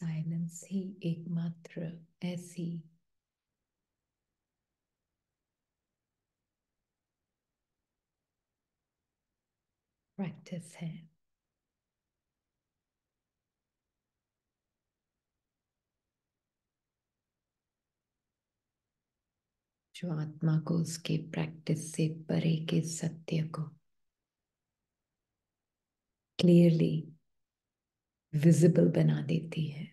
Silence ही एकमात्र ऐसी practice है जो आत्मा को उसके प्रैक्टिस से परे के सत्य को क्लियरली विजिबल बना देती है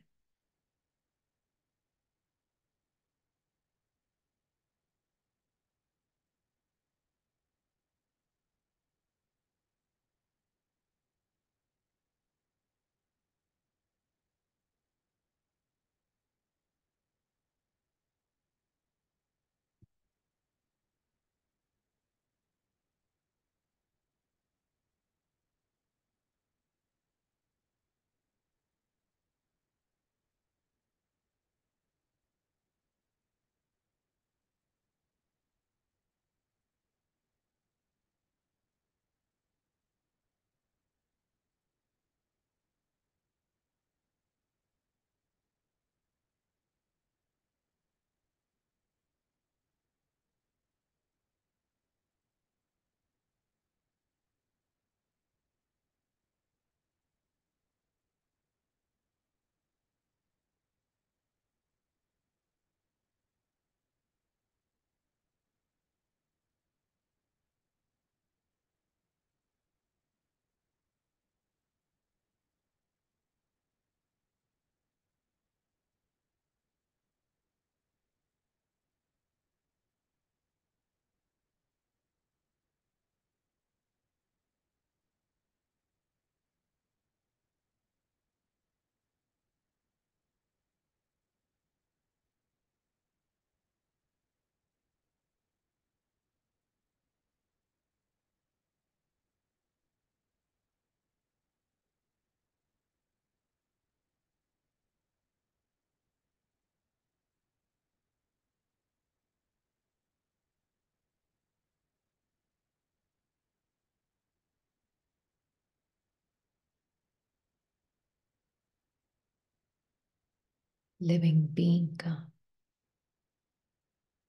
living being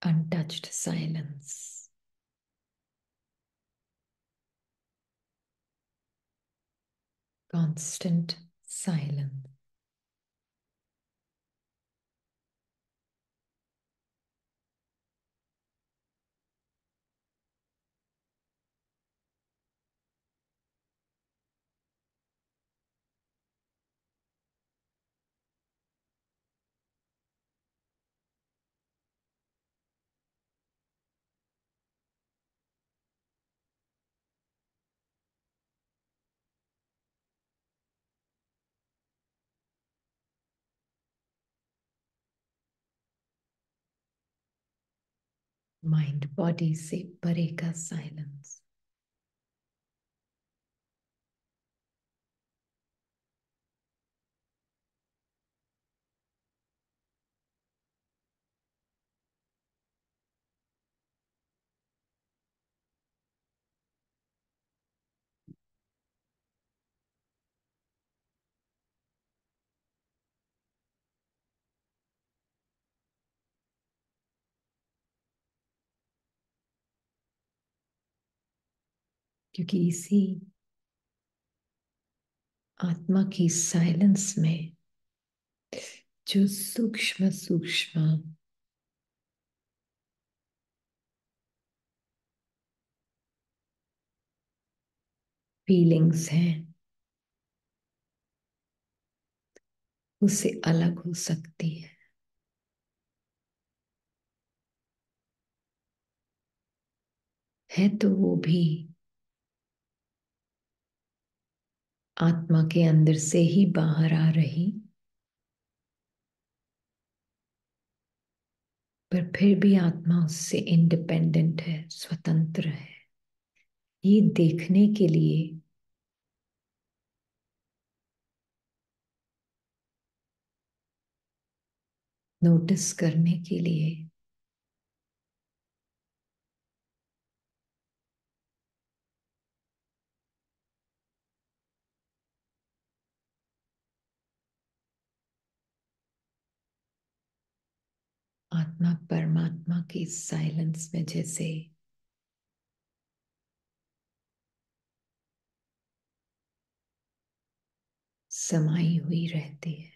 untouched silence. Constant silence. mind body se pare ka silence क्योंकि इसी आत्मा की साइलेंस में जो सूक्ष्म सूक्ष्म फीलिंग्स हैं उससे अलग हो सकती है है तो वो भी आत्मा के अंदर से ही बाहर आ रही पर फिर भी आत्मा उससे इंडिपेंडेंट है स्वतंत्र है ये देखने के लिए नोटिस करने के लिए आत्मा परमात्मा की साइलेंस में जैसे समाई हुई रहती है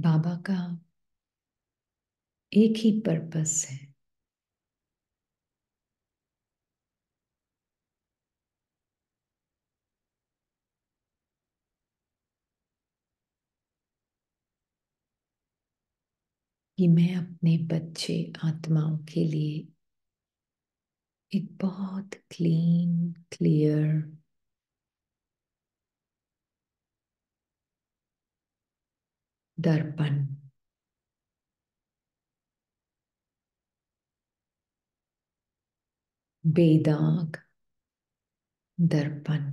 बाबा का एक ही पर्पस है कि मैं अपने बच्चे आत्माओं के लिए एक बहुत क्लीन क्लियर दर्पण बेदाग दर्पण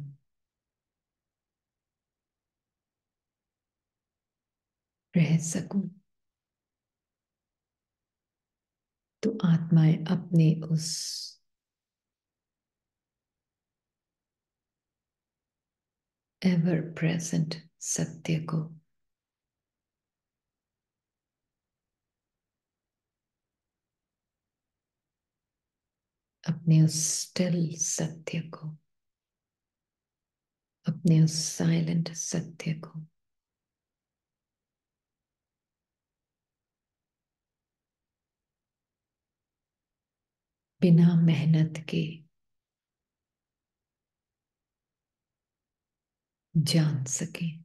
रह सकूं तो आत्माएं अपने उस एवर प्रेजेंट सत्य को अपने उस स्टिल सत्य को अपने उस साइलेंट सत्य को बिना मेहनत के जान सकें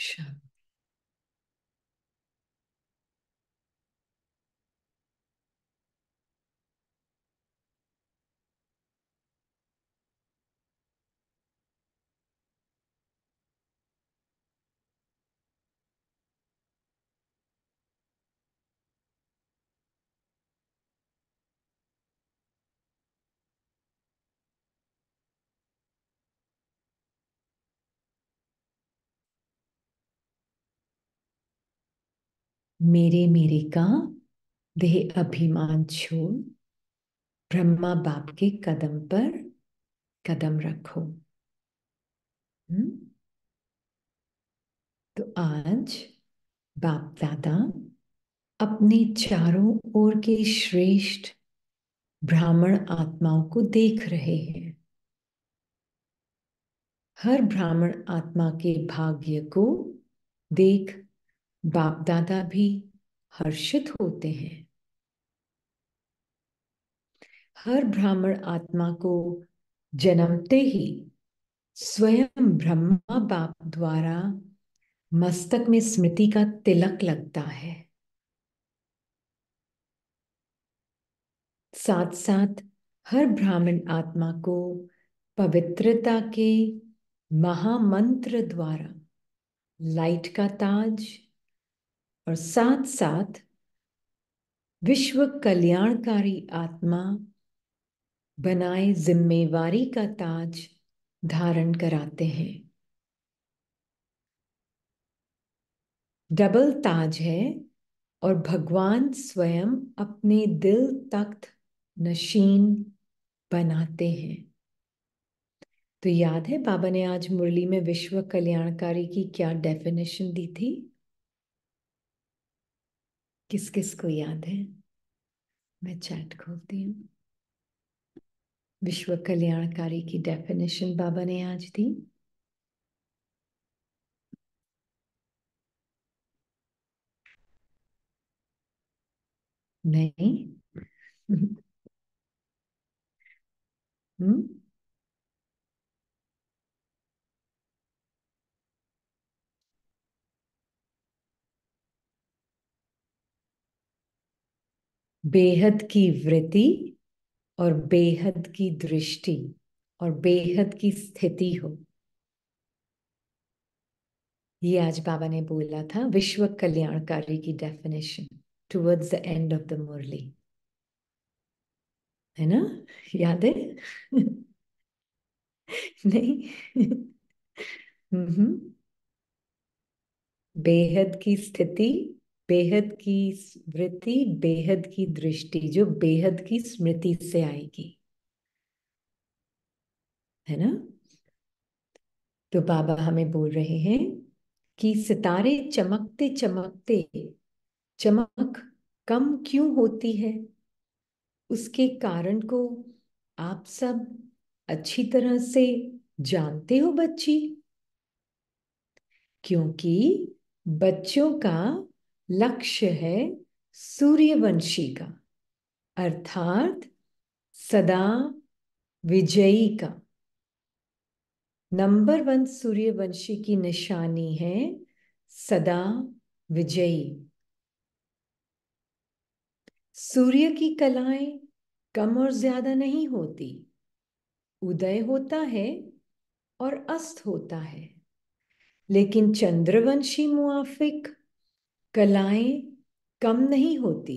Sure. मेरे मेरे का देह अभिमान छोड़ ब्रह्मा बाप के कदम पर कदम रखो हुँ? हम्म? तो आज बाप दादा अपने चारों ओर के श्रेष्ठ ब्राह्मण आत्माओं को देख रहे हैं हर ब्राह्मण आत्मा के भाग्य को देख बाप दादा भी हर्षित होते हैं हर ब्राह्मण आत्मा को जन्मते ही स्वयं ब्रह्मा बाप द्वारा मस्तक में स्मृति का तिलक लगता है साथ साथ हर ब्राह्मण आत्मा को पवित्रता के महामंत्र द्वारा लाइट का ताज और साथ साथ विश्व कल्याणकारी आत्मा बनाए जिम्मेवारी का ताज धारण कराते हैं डबल ताज है और भगवान स्वयं अपने दिल तख्त नशीन बनाते हैं तो याद है बाबा ने आज मुरली में विश्व कल्याणकारी की क्या डेफिनेशन दी थी किस किस को याद है मैं चैट खोलती हूँ विश्व कल्याणकारी की डेफिनेशन बाबा ने आज दी नहीं हम्म बेहद की वृत्ति और बेहद की दृष्टि और बेहद की स्थिति हो ये आज बाबा ने बोला था विश्व कल्याणकारी की definition towards the end of the Murli है ना याद है नहीं हम्म। बेहद की स्थिति बेहद की स्मृति बेहद की दृष्टि जो बेहद की स्मृति से आएगी है ना तो बाबा हमें बोल रहे हैं कि सितारे चमकते चमकते चमक कम क्यों होती है उसके कारण को आप सब अच्छी तरह से जानते हो बच्ची क्योंकि बच्चों का लक्ष्य है सूर्यवंशी का अर्थात सदा विजयी का नंबर वन सूर्यवंशी की निशानी है सदा विजयी सूर्य की कलाएं कम और ज्यादा नहीं होती उदय होता है और अस्त होता है लेकिन चंद्रवंशी मुआफिक कलाएं कम नहीं होती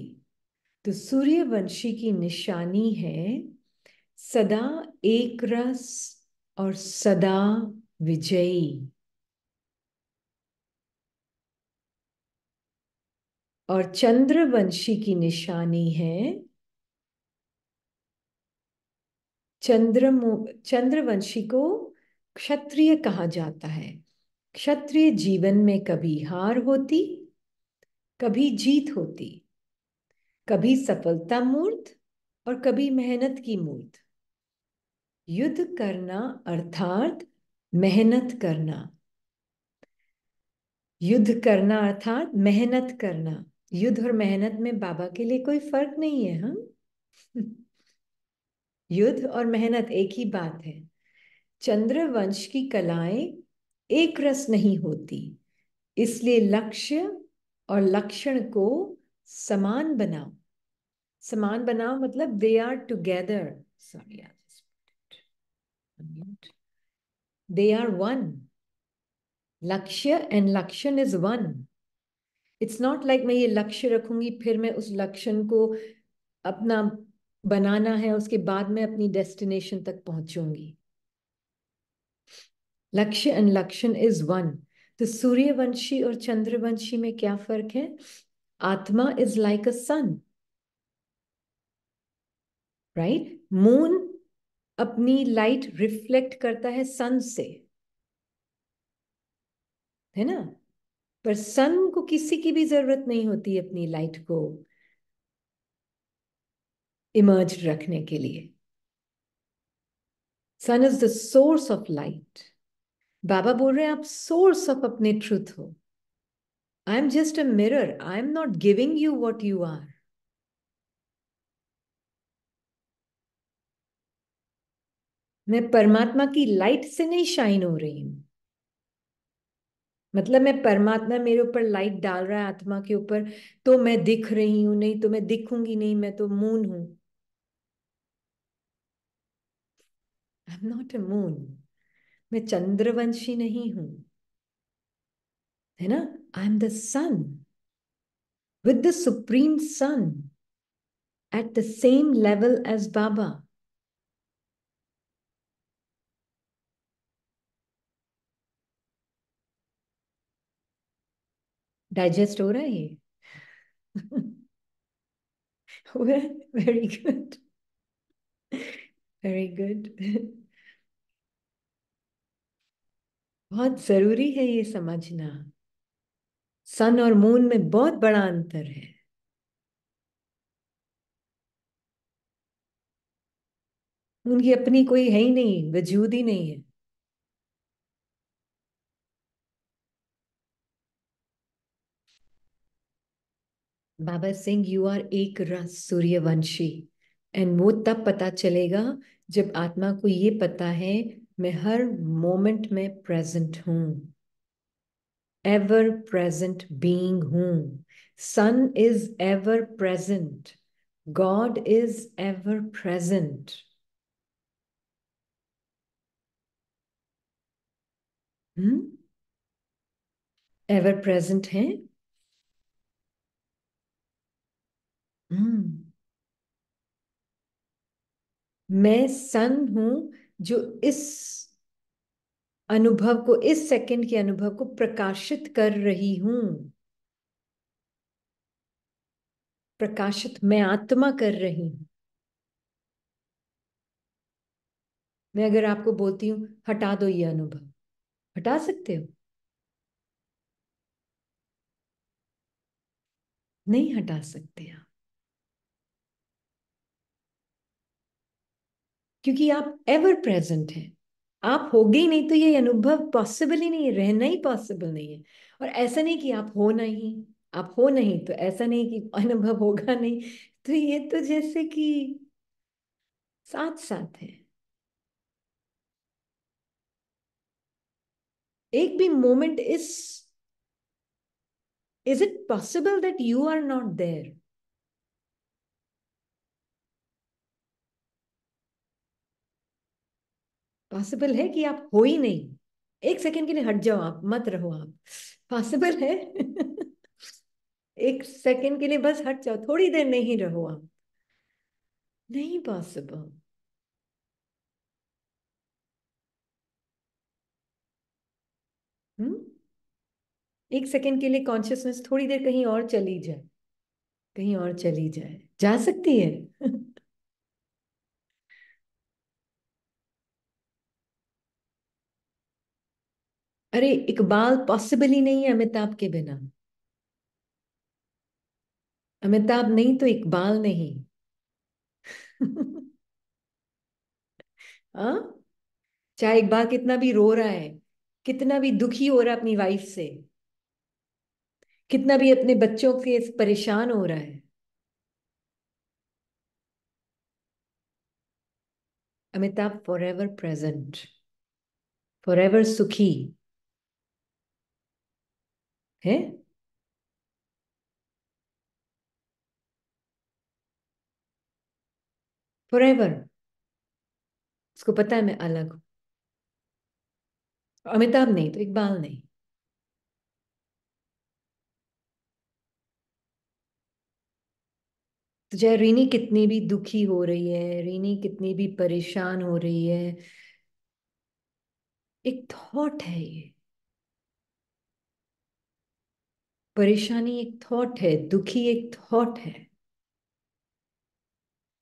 तो सूर्यवंशी की निशानी है सदा एक रस और सदा विजयी और चंद्रवंशी की निशानी है चंद्रमो चंद्रवंशी को क्षत्रिय कहा जाता है क्षत्रिय जीवन में कभी हार होती कभी जीत होती कभी सफलता मूर्त और कभी मेहनत की मूर्त युद्ध करना अर्थात मेहनत करना युद्ध करना अर्थात मेहनत करना युद्ध और मेहनत में बाबा के लिए कोई फर्क नहीं है हम हाँ? युद्ध और मेहनत एक ही बात है चंद्र वंश की कलाएं एक रस नहीं होती इसलिए लक्ष्य और लक्षण को समान बनाओ समान बनाओ मतलब they are together sorry they are one लक्ष्य एंड लक्षण is one it's not like मैं ये लक्ष्य रखूंगी फिर मैं उस लक्षण को अपना बनाना है उसके बाद मैं अपनी डेस्टिनेशन तक पहुंचूंगी लक्ष्य एंड लक्षण इज वन तो सूर्यवंशी और चंद्रवंशी में क्या फर्क है आत्मा is like a sun right moon अपनी लाइट रिफ्लेक्ट करता है सन से है ना पर सन को किसी की भी जरूरत नहीं होती अपनी लाइट को इमर्ज रखने के लिए sun is the source of light Baba बोल रहे हैं आप सोर्स ऑफ अपने ट्रुथ हो I am just a mirror I am not giving you what you are मैं परमात्मा की लाइट से नहीं शाइन हो रही हूं मतलब मैं परमात्मा मेरे ऊपर लाइट डाल रहा है आत्मा के ऊपर तो मैं दिख रही हूं नहीं तो मैं दिखूंगी नहीं मैं तो मून हूं I am not a moon मैं चंद्रवंशी नहीं हूं है ना I am the sun with the supreme sun at the same level as Baba digest हो रहा है ये हो रहा है वेरी गुड वेरी गुड बहुत जरूरी है ये समझना सन और मून में बहुत बड़ा अंतर है उनकी अपनी कोई है ही नहीं वजूद ही नहीं है बाबा सिंह यू आर एक रस सूर्यवंशी एंड वो तब पता चलेगा जब आत्मा को ये पता है मैं हर मोमेंट में प्रेजेंट हूं एवर प्रेजेंट बीइंग हूं sun is ever present God is ever present ever present है मैं सन हूं जो इस अनुभव को इस सेकंड के अनुभव को प्रकाशित कर रही हूं प्रकाशित मैं आत्मा कर रही हूं मैं अगर आपको बोलती हूं हटा दो ये अनुभव हटा सकते हो नहीं हटा सकते आप क्योंकि आप एवर प्रेजेंट हैं आप हो ही नहीं तो ये अनुभव पॉसिबल ही नहीं है रहना ही पॉसिबल नहीं है और ऐसा नहीं कि आप हो नहीं आप हो नहीं तो ऐसा नहीं कि अनुभव होगा नहीं तो ये तो जैसे कि साथ साथ है एक भी moment is is it possible that you are not there possible है कि आप हो ही नहीं एक सेकंड के लिए हट जाओ आप मत रहो आप पॉसिबल है एक सेकंड के लिए बस हट जाओ थोड़ी देर नहीं रहो आप नहीं पॉसिबल हम्म? एक सेकंड के लिए कॉन्शियसनेस थोड़ी देर कहीं और चली जाए कहीं और चली जाए जा सकती है अरे इकबाल पॉसिबल ही नहीं है अमिताभ के बिना अमिताभ नहीं तो इकबाल नहीं हाँ? चाहे इकबाल कितना भी रो रहा है कितना भी दुखी हो रहा है अपनी वाइफ से कितना भी अपने बच्चों के परेशान हो रहा है Amitabh forever present forever सुखी है एवर उसको पता है मैं अलग हूं अमिताभ नहीं तो इकबाल नहीं तो चाहे रीनी कितनी भी दुखी हो रही है रीनी कितनी भी परेशान हो रही है एक थॉट है ये परेशानी एक थॉट है दुखी एक थॉट है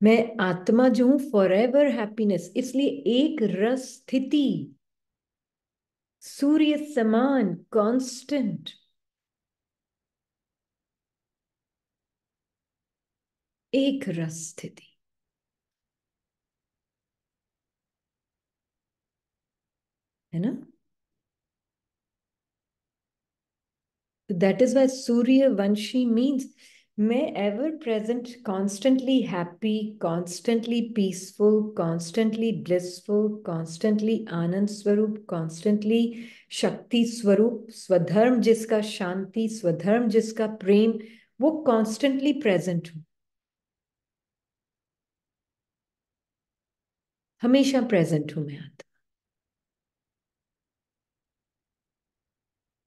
मैं आत्मा जो हूं फॉर एवर हैप्पीनेस इसलिए एक रस स्थिति सूर्य समान कांस्टेंट एक रस स्थिति है ना That is why Surya Vanshi means may ever present, constantly happy, constantly peaceful, constantly blissful, constantly Anand Swarup, constantly Shakti Swarup, Swadharm jiska Shanti, Swadharm jiska Prem, वो constantly present, हो present, प्रेजेंट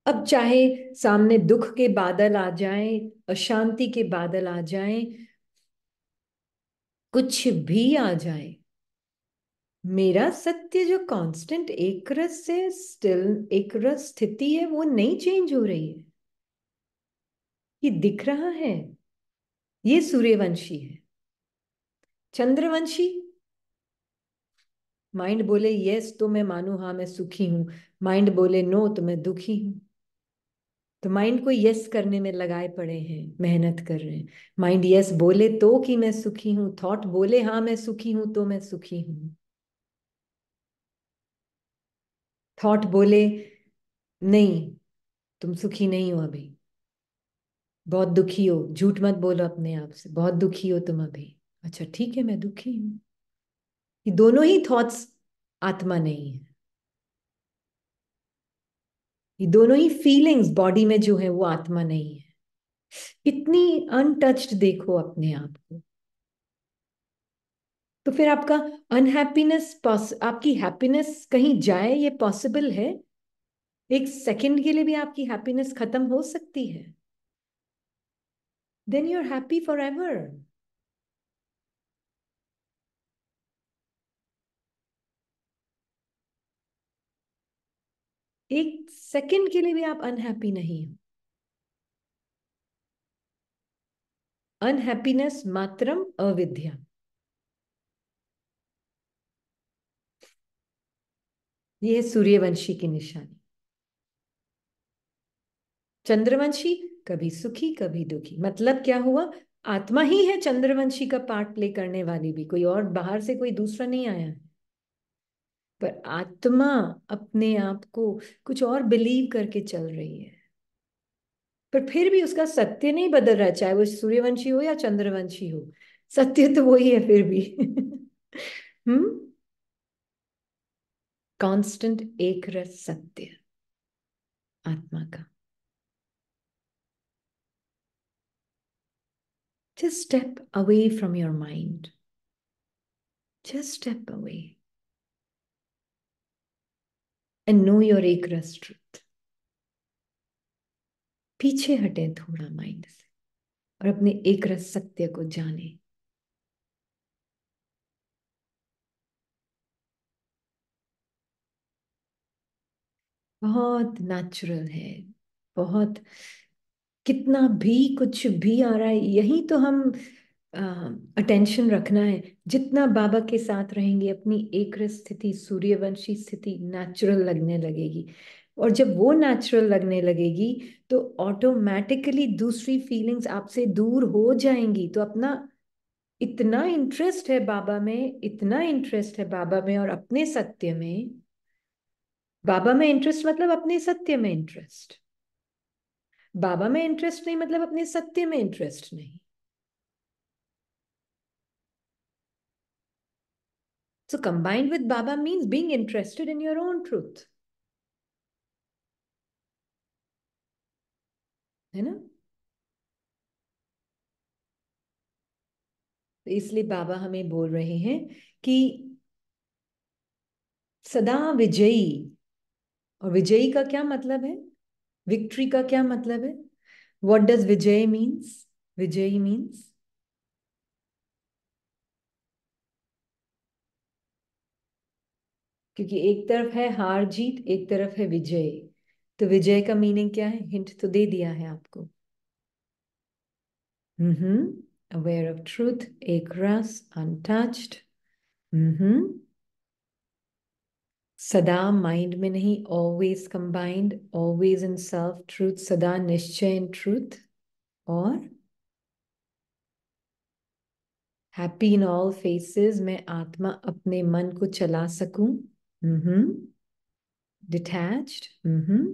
अब चाहे सामने दुख के बादल आ जाएं अशांति के बादल आ जाएं कुछ भी आ जाए मेरा सत्य जो कांस्टेंट एक रस से स्टिल एक रस स्थिति है वो नहीं चेंज हो रही है ये दिख रहा है ये सूर्यवंशी है चंद्रवंशी माइंड बोले यस तो मैं मानू हाँ मैं सुखी हूं माइंड बोले नो तो मैं दुखी हूं तो माइंड को यस करने में लगाए पड़े हैं मेहनत कर रहे हैं माइंड यस बोले तो कि मैं सुखी हूं थॉट बोले हाँ मैं सुखी हूं तो मैं सुखी हूं थॉट बोले नहीं तुम सुखी नहीं हो अभी बहुत दुखी हो झूठ मत बोलो अपने आप से बहुत दुखी हो तुम अभी अच्छा ठीक है मैं दुखी हूं ये दोनों ही थॉट्स आत्मा नहीं है ये दोनों ही फीलिंग्स बॉडी में जो है वो आत्मा नहीं है कितनी अनटच्ड देखो अपने आप को तो फिर आपका अनहैप्पीनेस आपकी हैप्पीनेस कहीं जाए ये पॉसिबल है एक सेकंड के लिए भी आपकी हैप्पीनेस खत्म हो सकती है then you are happy forever एक सेकंड के लिए भी आप अनहैप्पी नहीं हो अनहैप्पीनेस मात्रम अविद्या यह सूर्यवंशी की निशानी चंद्रवंशी कभी सुखी कभी दुखी मतलब क्या हुआ आत्मा ही है चंद्रवंशी का पार्ट प्ले करने वाली भी कोई और बाहर से कोई दूसरा नहीं आया है पर आत्मा अपने आप को कुछ और बिलीव करके चल रही है पर फिर भी उसका सत्य नहीं बदल रहा चाहे वो सूर्यवंशी हो या चंद्रवंशी हो सत्य तो वही है फिर भी हम्म कांस्टेंट एक रस सत्य आत्मा का just step away from your mind just step away and know your एक रस ट्रुथ पीछे हटें थोड़ा माइंड से और अपने एक रस सत्य को जाने बहुत नेचुरल है बहुत कितना भी कुछ भी आ रहा है यही तो हम अटेंशन रखना है जितना बाबा के साथ रहेंगे अपनी एक स्थिति सूर्यवंशी स्थिति नेचुरल लगने लगेगी और जब वो नेचुरल लगने लगेगी तो ऑटोमेटिकली दूसरी फीलिंग्स आपसे दूर हो जाएंगी तो अपना इतना इंटरेस्ट है बाबा में इतना इंटरेस्ट है बाबा में और अपने सत्य में बाबा में इंटरेस्ट मतलब अपने सत्य में इंटरेस्ट बाबा में इंटरेस्ट नहीं मतलब अपने सत्य में इंटरेस्ट नहीं So, combined with Baba means being interested in your own truth. है ना तो इसलिए बाबा हमें बोल रहे हैं कि सदा विजयी और विजयी का क्या मतलब है विक्ट्री का क्या मतलब है वॉट डज विजय मीन्स विजयी मीन्स क्योंकि एक तरफ है हार जीत एक तरफ है विजय तो विजय का मीनिंग क्या है हिंट तो दे दिया है आपको हम्म अवेयर ऑफ ट्रूथ एक रस अनटच्ड हम्म mm-hmm. सदा माइंड में नहीं always combined always in self truth सदा निश्चय इन ट्रूथ और हैप्पी इन ऑल फेसेस मैं आत्मा अपने मन को चला सकूं Mm-hmm. Detached. Mm-hmm.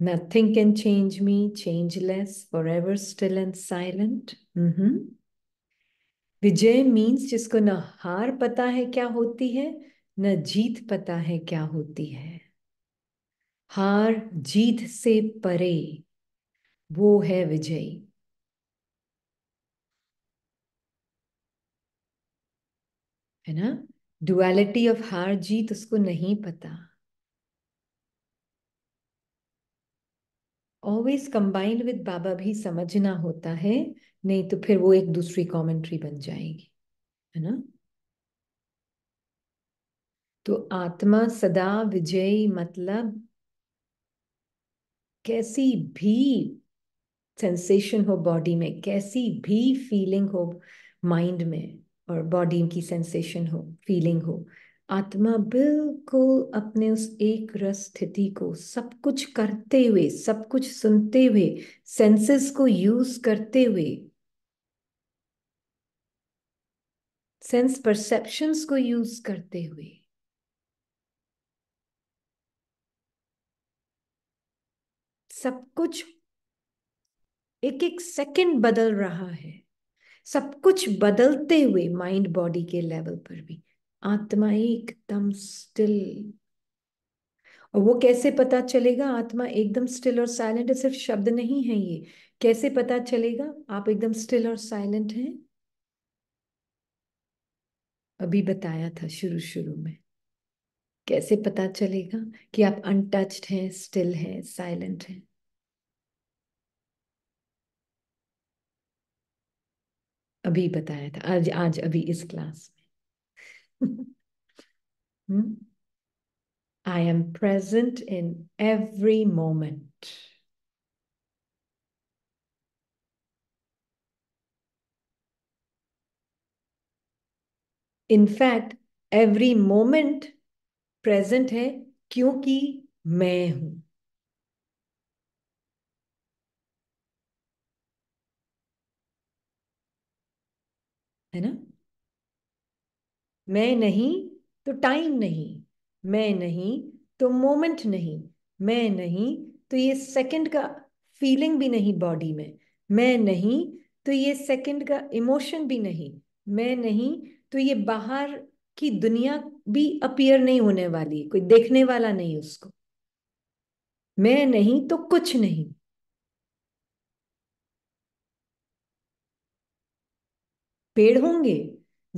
Nothing can change me, changeless, forever still and silent. Mm-hmm. Vijay means जिसको न हार पता है क्या होती है न जीत पता है क्या होती है हार जीत से परे वो है विजयी है ना डुअलिटी ऑफ हार जीत उसको नहीं पता ऑलवेज कंबाइंड विद बाबा भी समझना होता है नहीं तो फिर वो एक दूसरी कॉमेंट्री बन जाएगी है ना तो आत्मा सदा विजयी मतलब कैसी भी सेंसेशन हो बॉडी में कैसी भी फीलिंग हो माइंड में और बॉडी की सेंसेशन हो फीलिंग हो आत्मा बिल्कुल अपने उस एक रस स्थिति को सब कुछ करते हुए सब कुछ सुनते हुए सेंसेस को यूज करते हुए सेंस परसेप्शंस को यूज करते हुए सब कुछ एक एक सेकंड बदल रहा है सब कुछ बदलते हुए माइंड बॉडी के लेवल पर भी आत्मा एकदम स्टिल और वो कैसे पता चलेगा आत्मा एकदम स्टिल और साइलेंट है सिर्फ शब्द नहीं है ये कैसे पता चलेगा आप एकदम स्टिल और साइलेंट हैं अभी बताया था शुरू शुरू में कैसे पता चलेगा कि आप अनटच्ड हैं स्टिल हैं साइलेंट हैं अभी बताया था आज आज अभी इस क्लास में I am present in every moment in fact every moment present है क्योंकि मैं हूं है ना मैं नहीं तो टाइम नहीं मैं नहीं तो मोमेंट नहीं मैं नहीं तो ये सेकंड का फीलिंग भी नहीं बॉडी में मैं नहीं तो ये सेकंड का इमोशन भी नहीं मैं नहीं तो ये बाहर की दुनिया भी अपियर नहीं होने वाली कोई देखने वाला नहीं उसको मैं नहीं तो कुछ नहीं पेड़ होंगे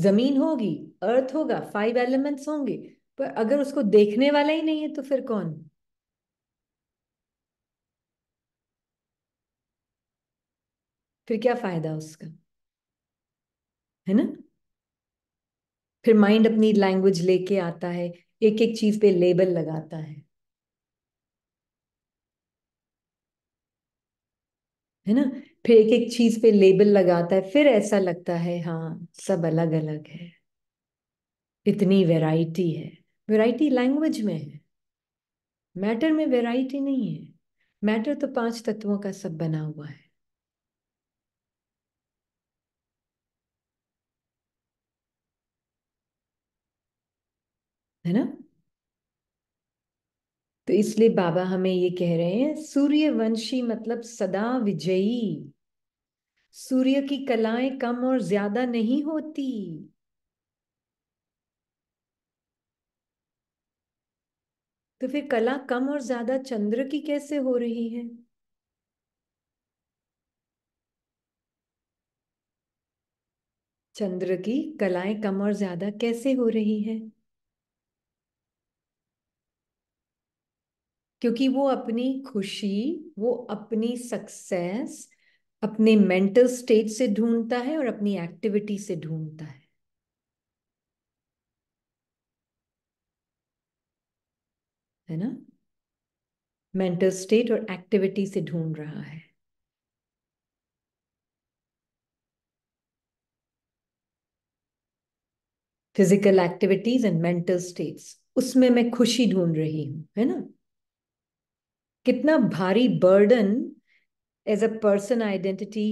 जमीन होगी अर्थ होगा फाइव एलिमेंट्स होंगे पर अगर उसको देखने वाला ही नहीं है तो फिर कौन फिर क्या फायदा उसका है ना फिर माइंड अपनी लैंग्वेज लेके आता है एक एक चीज पे लेबल लगाता है है ना फिर एक एक चीज पे लेबल लगाता है फिर ऐसा लगता है हाँ सब अलग अलग है इतनी वैरायटी है वैरायटी लैंग्वेज में है मैटर में वैरायटी नहीं है मैटर तो पांच तत्वों का सब बना हुआ है है ना तो इसलिए बाबा हमें ये कह रहे हैं सूर्यवंशी मतलब सदा विजयी सूर्य की कलाएं कम और ज्यादा नहीं होती तो फिर कला कम और ज्यादा चंद्र की कैसे हो रही है चंद्र की कलाएं कम और ज्यादा कैसे हो रही है क्योंकि वो अपनी खुशी वो अपनी सक्सेस अपने मेंटल स्टेट से ढूंढता है और अपनी एक्टिविटी से ढूंढता है है ना मेंटल स्टेट और एक्टिविटी से ढूंढ रहा है physical activities and mental states उसमें मैं खुशी ढूंढ रही हूं है ना कितना भारी burden as a person identity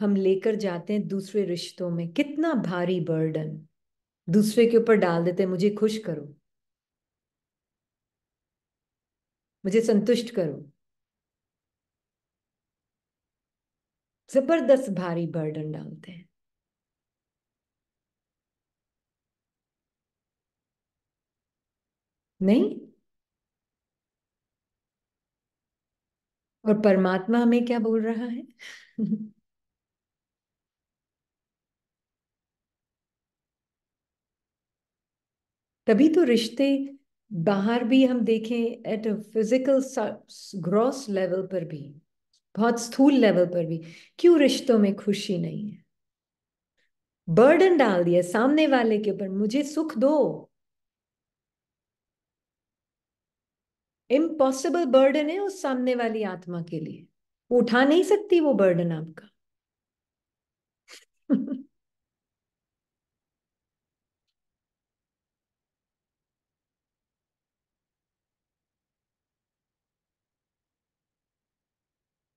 हम लेकर जाते हैं दूसरे रिश्तों में कितना भारी बर्डन दूसरे के ऊपर डाल देते हैं मुझे खुश करो मुझे संतुष्ट करो जबरदस्त भारी बर्डन डालते हैं नहीं और परमात्मा हमें क्या बोल रहा है तभी तो रिश्ते बाहर भी हम देखें at a physical gross level पर भी बहुत स्थूल लेवल पर भी क्यों रिश्तों में खुशी नहीं है बर्डन डाल दिया सामने वाले के ऊपर मुझे सुख दो इम्पॉसिबल बर्डन है उस सामने वाली आत्मा के लिए उठा नहीं सकती वो बर्डन आपका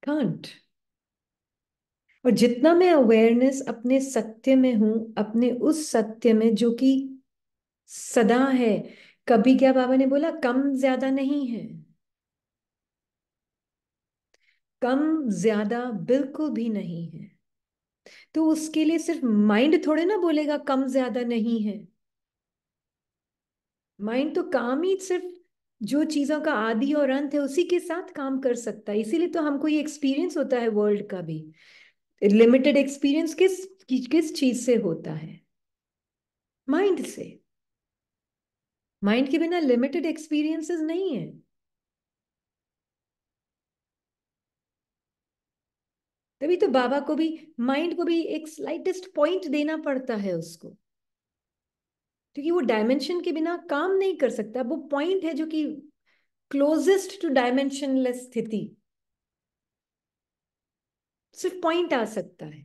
कांट और जितना मैं अवेयरनेस अपने सत्य में हूं अपने उस सत्य में जो कि सदा है कभी क्या बाबा ने बोला कम ज्यादा नहीं है कम ज्यादा बिल्कुल भी नहीं है तो उसके लिए सिर्फ माइंड थोड़े ना बोलेगा कम ज्यादा नहीं है माइंड तो काम ही सिर्फ जो चीजों का आदि और अंत है उसी के साथ काम कर सकता है इसीलिए तो हमको ये एक्सपीरियंस होता है वर्ल्ड का भी लिमिटेड एक्सपीरियंस किस किस चीज से होता है माइंड से माइंड के बिना लिमिटेड एक्सपीरियंसेस नहीं है तभी तो बाबा को भी माइंड को भी एक स्लाइटेस्ट पॉइंट देना पड़ता है उसको क्योंकि वो डायमेंशन के बिना काम नहीं कर सकता वो पॉइंट है जो कि क्लोजेस्ट टू डायमेंशनलेस स्थिति सिर्फ पॉइंट आ सकता है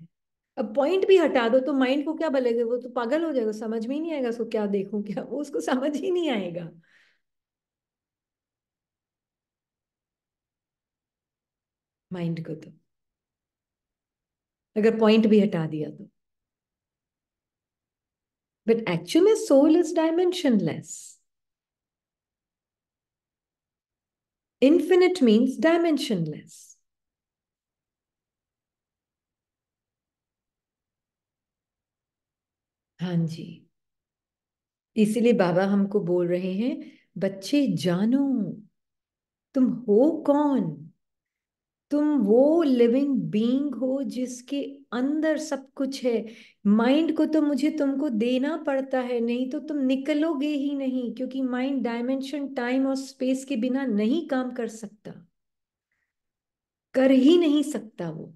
अब पॉइंट भी हटा दो तो माइंड को क्या बलेगा वो तो पागल हो जाएगा समझ में ही नहीं आएगा उसको क्या देखूं क्या वो उसको समझ ही नहीं आएगा माइंड को तो अगर पॉइंट भी हटा दिया तो बट एक्चुअल में soul is dimensionless infinite means dimensionless हाँ जी इसीलिए बाबा हमको बोल रहे हैं बच्चे जानो तुम हो कौन तुम वो लिविंग बीइंग हो जिसके अंदर सब कुछ है माइंड को तो मुझे तुमको देना पड़ता है नहीं तो तुम निकलोगे ही नहीं क्योंकि माइंड डायमेंशन टाइम और स्पेस के बिना नहीं काम कर सकता कर ही नहीं सकता वो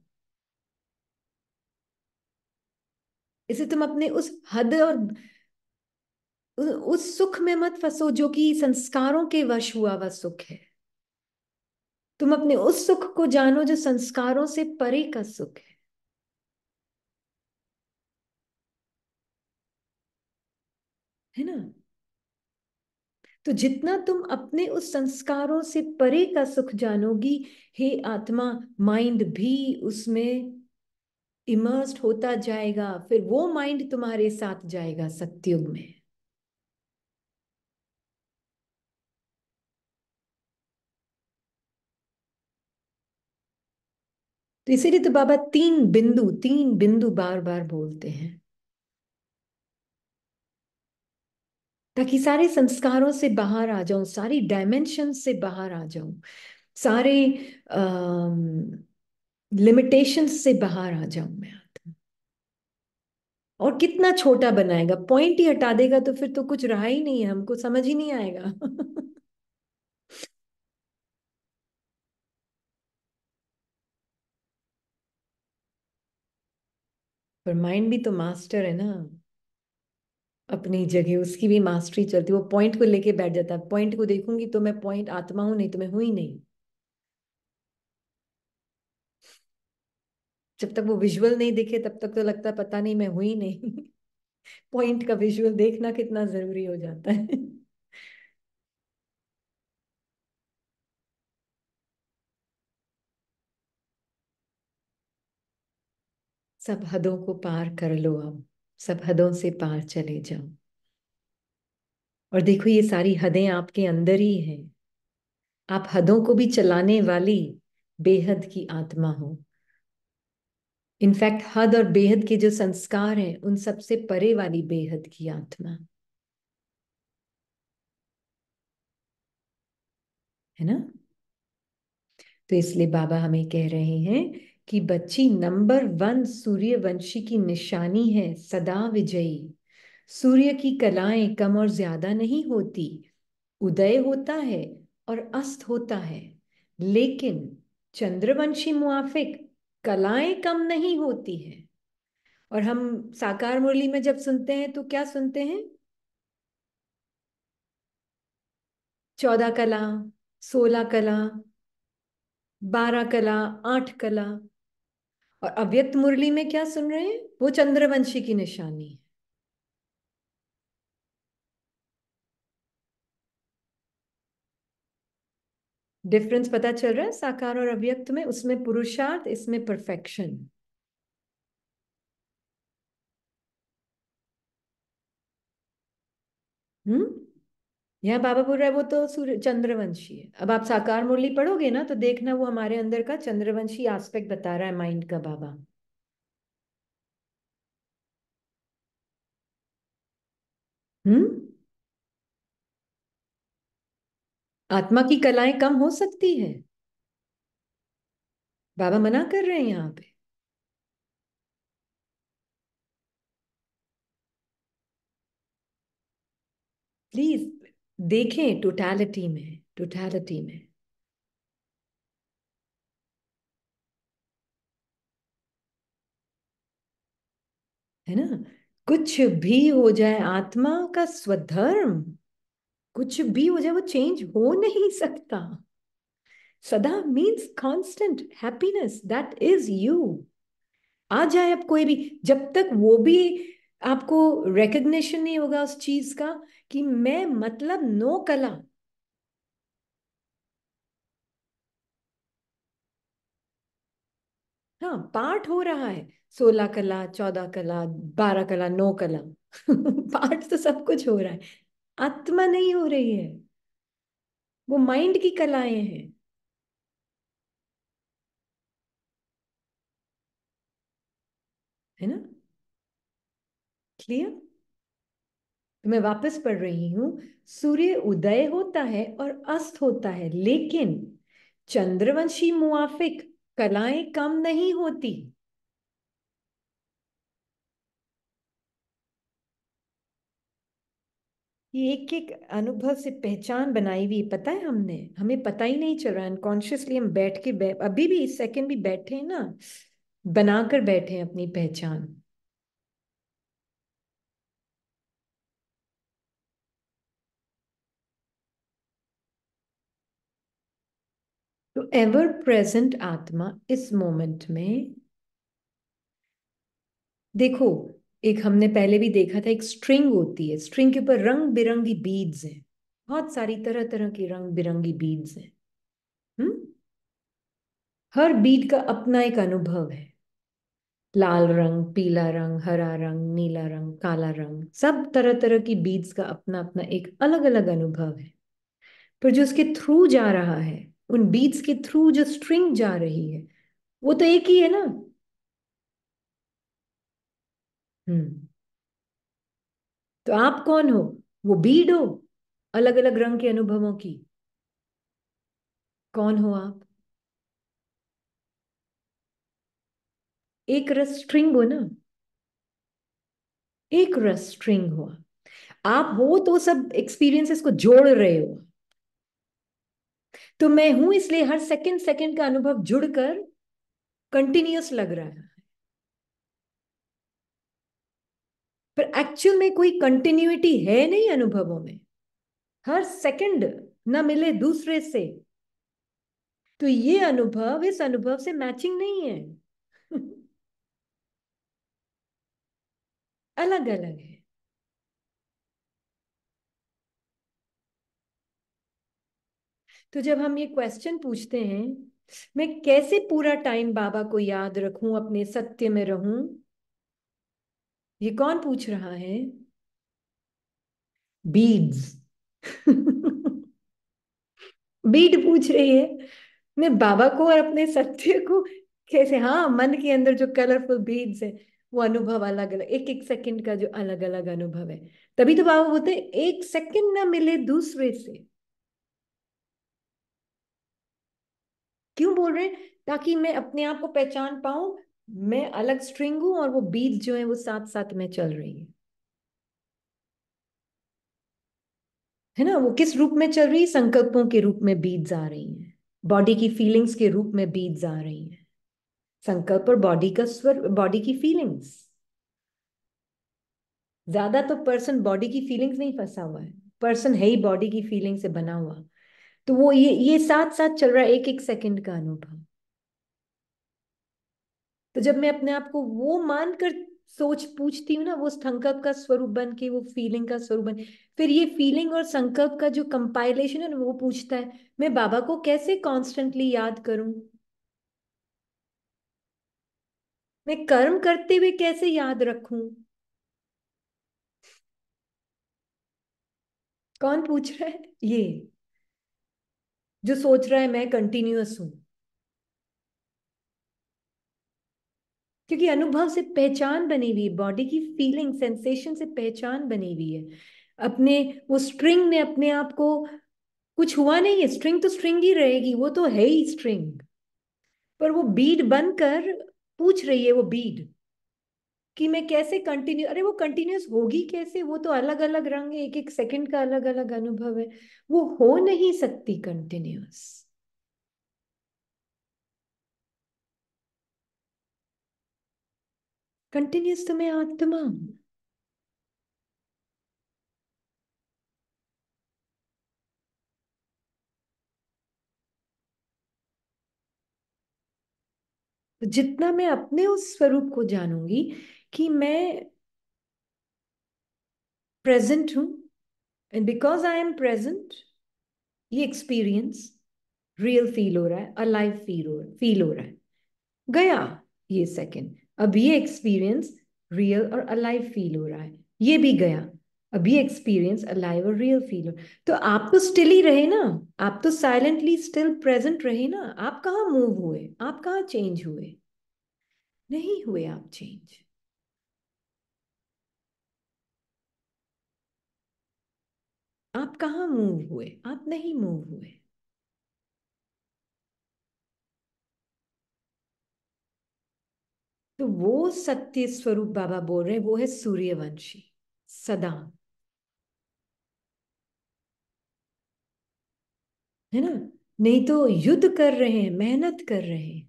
इसे तुम अपने उस हद और उस सुख में मत फंसो जो कि संस्कारों के वश हुआ वह सुख है तुम अपने उस सुख को जानो जो संस्कारों से परे का सुख है है ना तो जितना तुम अपने उस संस्कारों से परे का सुख जानोगी हे आत्मा माइंड भी उसमें इमर्स्ड होता जाएगा फिर वो माइंड तुम्हारे साथ जाएगा सत्युग में तो इसीलिए तो बाबा तीन बिंदु तीन बिंदु बार बार बोलते हैं ताकि सारे संस्कारों से बाहर आ जाऊं सारी डायमेंशन से बाहर आ जाऊं सारे अः लिमिटेशन से बाहर आ जाऊं मैं आत्मा और कितना छोटा बनाएगा पॉइंट ही हटा देगा तो फिर तो कुछ रहा ही नहीं है हमको समझ ही नहीं आएगा पर माइंड भी तो मास्टर है ना अपनी जगह उसकी भी मास्टरी चलती वो पॉइंट को लेके बैठ जाता है पॉइंट को देखूंगी तो मैं पॉइंट आत्मा हूं नहीं तो मैं हुई नहीं जब तक वो विजुअल नहीं दिखे तब तक तो लगता है पता नहीं मैं हुई नहीं पॉइंट का विजुअल देखना कितना जरूरी हो जाता है सब हदों को पार कर लो अब सब हदों से पार चले जाओ और देखो ये सारी हदें आपके अंदर ही हैं आप हदों को भी चलाने वाली बेहद की आत्मा हो इनफैक्ट हद और बेहद के जो संस्कार हैं उन सबसे परे वाली बेहद की आत्मा है ना तो इसलिए बाबा हमें कह रहे हैं कि बच्ची नंबर वन सूर्य वंशी की निशानी है सदा विजयी सूर्य की कलाएं कम और ज्यादा नहीं होती उदय होता है और अस्त होता है लेकिन चंद्रवंशी मुआफिक कलाएं कम नहीं होती हैं और हम साकार मुरली में जब सुनते हैं तो क्या सुनते हैं चौदह कला सोलह कला बारह कला आठ कला और अव्यक्त मुरली में क्या सुन रहे हैं वो चंद्रवंशी की निशानी है डिफरेंस पता चल रहा है साकार और अव्यक्त में उसमें पुरुषार्थ इसमें परफेक्शन हम्म यहाँ बाबा बोल रहा है वो तो सूर्य चंद्रवंशी है अब आप साकार मुरली पढ़ोगे ना तो देखना वो हमारे अंदर का चंद्रवंशी एस्पेक्ट बता रहा है माइंड का बाबा हम्म आत्मा की कलाएं कम हो सकती है बाबा मना कर रहे हैं यहां पे प्लीज देखें टोटैलिटी में टोटालिटी में है ना कुछ भी हो जाए आत्मा का स्वधर्म कुछ भी हो जाए वो चेंज हो नहीं सकता सदा means constant happiness that is you आ जाए अब कोई भी जब तक वो भी आपको रिकग्निशन नहीं होगा उस चीज का कि मैं मतलब नो कला हाँ पार्ट हो रहा है सोलह कला चौदह कला बारह कला नौ कला पार्ट तो सब कुछ हो रहा है आत्मा नहीं हो रही है वो माइंड की कलाएं हैं है ना क्लियर तो मैं वापस पढ़ रही हूं सूर्य उदय होता है और अस्त होता है लेकिन चंद्रवंशी मुआफिक कलाएं कम नहीं होती ये एक एक अनुभव से पहचान बनाई हुई पता है हमने हमें पता ही नहीं चल रहा है अनकॉन्शियसली हम बैठ के बै, अभी भी इस सेकंड भी बैठे हैं ना बनाकर बैठे हैं अपनी पहचान तो एवर प्रेजेंट आत्मा इस मोमेंट में देखो एक हमने पहले भी देखा था एक स्ट्रिंग होती है स्ट्रिंग के ऊपर रंग बिरंगी बीड्स हैं बहुत सारी तरह तरह की रंग बिरंगी बीड्स हैं हम्म हर बीड का अपना एक अनुभव है लाल रंग पीला रंग हरा रंग नीला रंग काला रंग सब तरह तरह की बीड्स का अपना अपना एक अलग अलग अनुभव है पर जो उसके थ्रू जा रहा है उन बीड्स के थ्रू जो स्ट्रिंग जा रही है वो तो एक ही है ना हम्म तो आप कौन हो वो बीड हो अलग अलग रंग के अनुभवों की कौन हो आप एक रस स्ट्रिंग हो ना एक रस स्ट्रिंग हो आप हो तो सब एक्सपीरियंसेस को जोड़ रहे हो तो मैं हूं इसलिए हर सेकंड सेकंड का अनुभव जुड़कर कंटिन्यूस लग रहा है पर एक्चुअल में कोई कंटिन्यूटी है नहीं अनुभवों में हर सेकंड न मिले दूसरे से तो ये अनुभव इस अनुभव से मैचिंग नहीं है अलग अलग है तो जब हम ये क्वेश्चन पूछते हैं मैं कैसे पूरा टाइम बाबा को याद रखूं अपने सत्य में रहूं ये कौन पूछ रहा है बीड्स बीड पूछ रही है मैं बाबा को और अपने सत्य को कैसे हाँ मन के अंदर जो कलरफुल बीड्स है वो अनुभव अलग अलग एक एक सेकंड का जो अलग अलग अनुभव है तभी तो बाबा बोलते हैं एक सेकंड ना मिले दूसरे से क्यों बोल रहे हैं ताकि मैं अपने आप को पहचान पाऊं मैं अलग स्ट्रिंग हूं और वो बीज जो है वो साथ साथ में चल रही है है ना वो किस रूप में चल रही है संकल्पों के रूप में बीज आ रही है बॉडी की फीलिंग्स के रूप में बीज आ रही है संकल्प और बॉडी का स्वर बॉडी की फीलिंग्स ज्यादा तो पर्सन बॉडी की फीलिंग्स नहीं फंसा हुआ है पर्सन है ही बॉडी की फीलिंग से बना हुआ तो वो ये ये साथ साथ चल रहा है एक एक सेकंड का अनुभव तो जब मैं अपने आप को वो मानकर सोच पूछती हूँ ना वो संकल्प का स्वरूप बन के वो फीलिंग का स्वरूप बन फिर ये फीलिंग और संकल्प का जो कंपाइलेशन है ना वो पूछता है मैं बाबा को कैसे कॉन्स्टेंटली याद करूं मैं कर्म करते हुए कैसे याद रखूं कौन पूछ रहा है ये जो सोच रहा है मैं कंटिन्यूअस हूं क्योंकि अनुभव से पहचान बनी हुई है बॉडी की फीलिंग सेंसेशन से पहचान बनी हुई है अपने वो स्ट्रिंग ने अपने आप को कुछ हुआ नहीं है स्ट्रिंग तो स्ट्रिंग ही रहेगी वो तो है ही स्ट्रिंग पर वो बीड बनकर पूछ रही है वो बीड कि मैं कैसे कंटिन्यू अरे वो कंटिन्यूस होगी कैसे वो तो अलग अलग रंग है एक एक सेकंड का अलग अलग अनुभव है वो हो नहीं सकती continuous continues to me Atman. तो जितना मैं अपने उस स्वरूप को जानूंगी कि मैं प्रेजेंट हूं and because I am present ये एक्सपीरियंस रियल फील हो रहा है अलाइव फील हो फील हो रहा है गया ये सेकंड अब ये एक्सपीरियंस रियल और अलाइव फील हो रहा है ये भी गया अब ये एक्सपीरियंस अलाइव और रियल फील हो तो आप तो स्टिल ही रहे ना आप तो साइलेंटली स्टिल प्रेजेंट रहे ना आप कहाँ मूव हुए आप कहाँ चेंज हुए नहीं हुए आप चेंज आप कहाँ मूव हुए आप नहीं मूव हुए तो वो सत्य स्वरूप बाबा बोल रहे हैं वो है सूर्यवंशी सदा है ना नहीं तो युद्ध कर रहे हैं मेहनत कर रहे हैं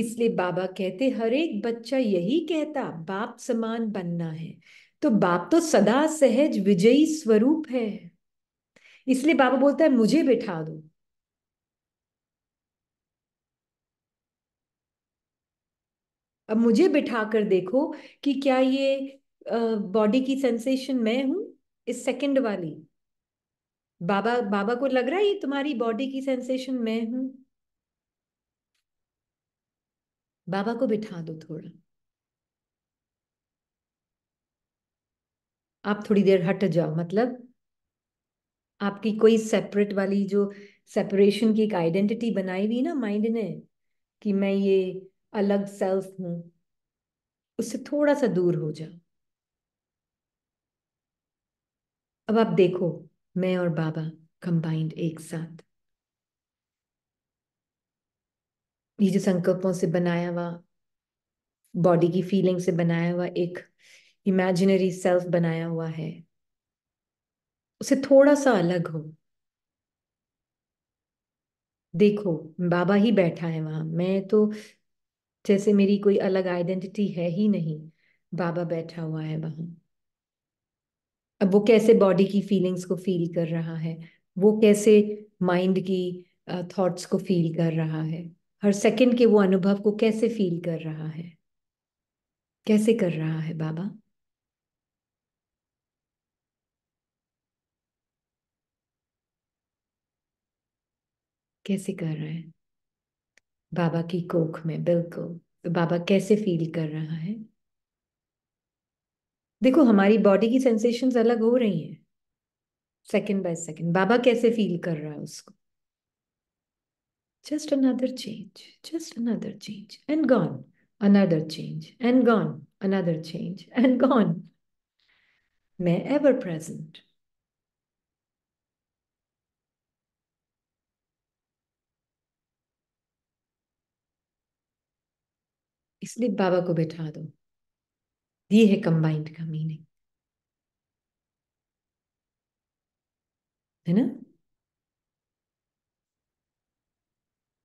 इसलिए बाबा कहते हर एक बच्चा यही कहता बाप समान बनना है तो बाप तो सदा सहज विजयी स्वरूप है इसलिए बाबा बोलता है मुझे बैठा दो अब मुझे बिठा कर देखो कि क्या ये बॉडी की सेंसेशन मैं हूं इस सेकंड वाली बाबा बाबा को लग रहा है ये तुम्हारी बॉडी की सेंसेशन मैं हूं बाबा को बिठा दो थोड़ा आप थोड़ी देर हट जाओ मतलब आपकी कोई सेपरेट वाली जो सेपरेशन की एक आइडेंटिटी बनाई हुई ना माइंड ने कि मैं ये अलग सेल्फ हूं उससे थोड़ा सा दूर हो जा अब आप देखो मैं और बाबा कंबाइंड एक साथ ये जो संकल्पों से बनाया हुआ बॉडी की फीलिंग से बनाया हुआ एक इमेजिनरी सेल्फ बनाया हुआ है उसे थोड़ा सा अलग हो देखो बाबा ही बैठा है वहां मैं तो जैसे मेरी कोई अलग आइडेंटिटी है ही नहीं बाबा बैठा हुआ है वहां अब वो कैसे बॉडी की फीलिंग्स को फील कर रहा है वो कैसे माइंड की थॉट्स को फील कर रहा है हर सेकंड के वो अनुभव को कैसे फील कर रहा है कैसे कर रहा है बाबा कैसे कर रहे हैं बाबा की कोख में बिल्कुल तो बाबा कैसे फील कर रहा है देखो हमारी बॉडी की सेंसेशंस अलग हो रही हैं सेकंड बाय सेकंड बाबा कैसे फील कर रहा है उसको just another change just another change and gone another change and gone another change and gone मैं एवर प्रेजेंट इसलिए बाबा को बैठा दो ये है कंबाइंड का मीनिंग है ना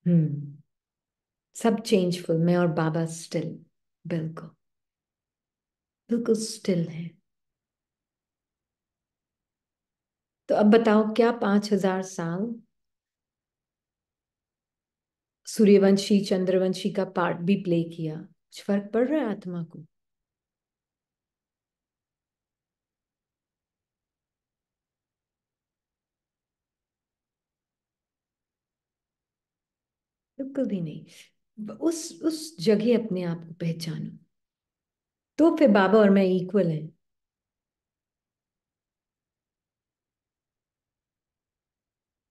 हम्म सब चेंजफुल मैं और बाबा स्टिल बिल्कुल बिल्कुल स्टिल है तो अब बताओ क्या पांच हजार साल सूर्यवंशी चंद्रवंशी का पार्ट भी प्ले किया कुछ फर्क पड़ रहा है आत्मा को बिल्कुल भी नहीं उस उस जगह अपने आप को पहचानो तो फिर बाबा और मैं इक्वल हैं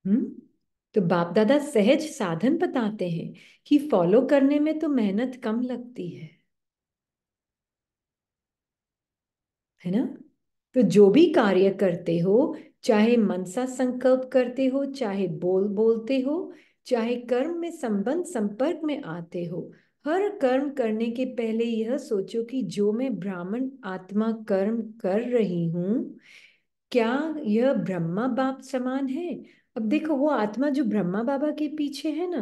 हम्म तो बाप दादा सहज साधन बताते हैं कि फॉलो करने में तो मेहनत कम लगती है है ना तो जो भी कार्य करते हो चाहे मन सा संकल्प करते हो चाहे बोल बोलते हो चाहे कर्म में संबंध संपर्क में आते हो हर कर्म करने के पहले यह सोचो कि जो मैं ब्राह्मण आत्मा कर्म कर रही हूं क्या यह ब्रह्मा बाप समान है अब देखो वो आत्मा जो ब्रह्मा बाबा के पीछे है ना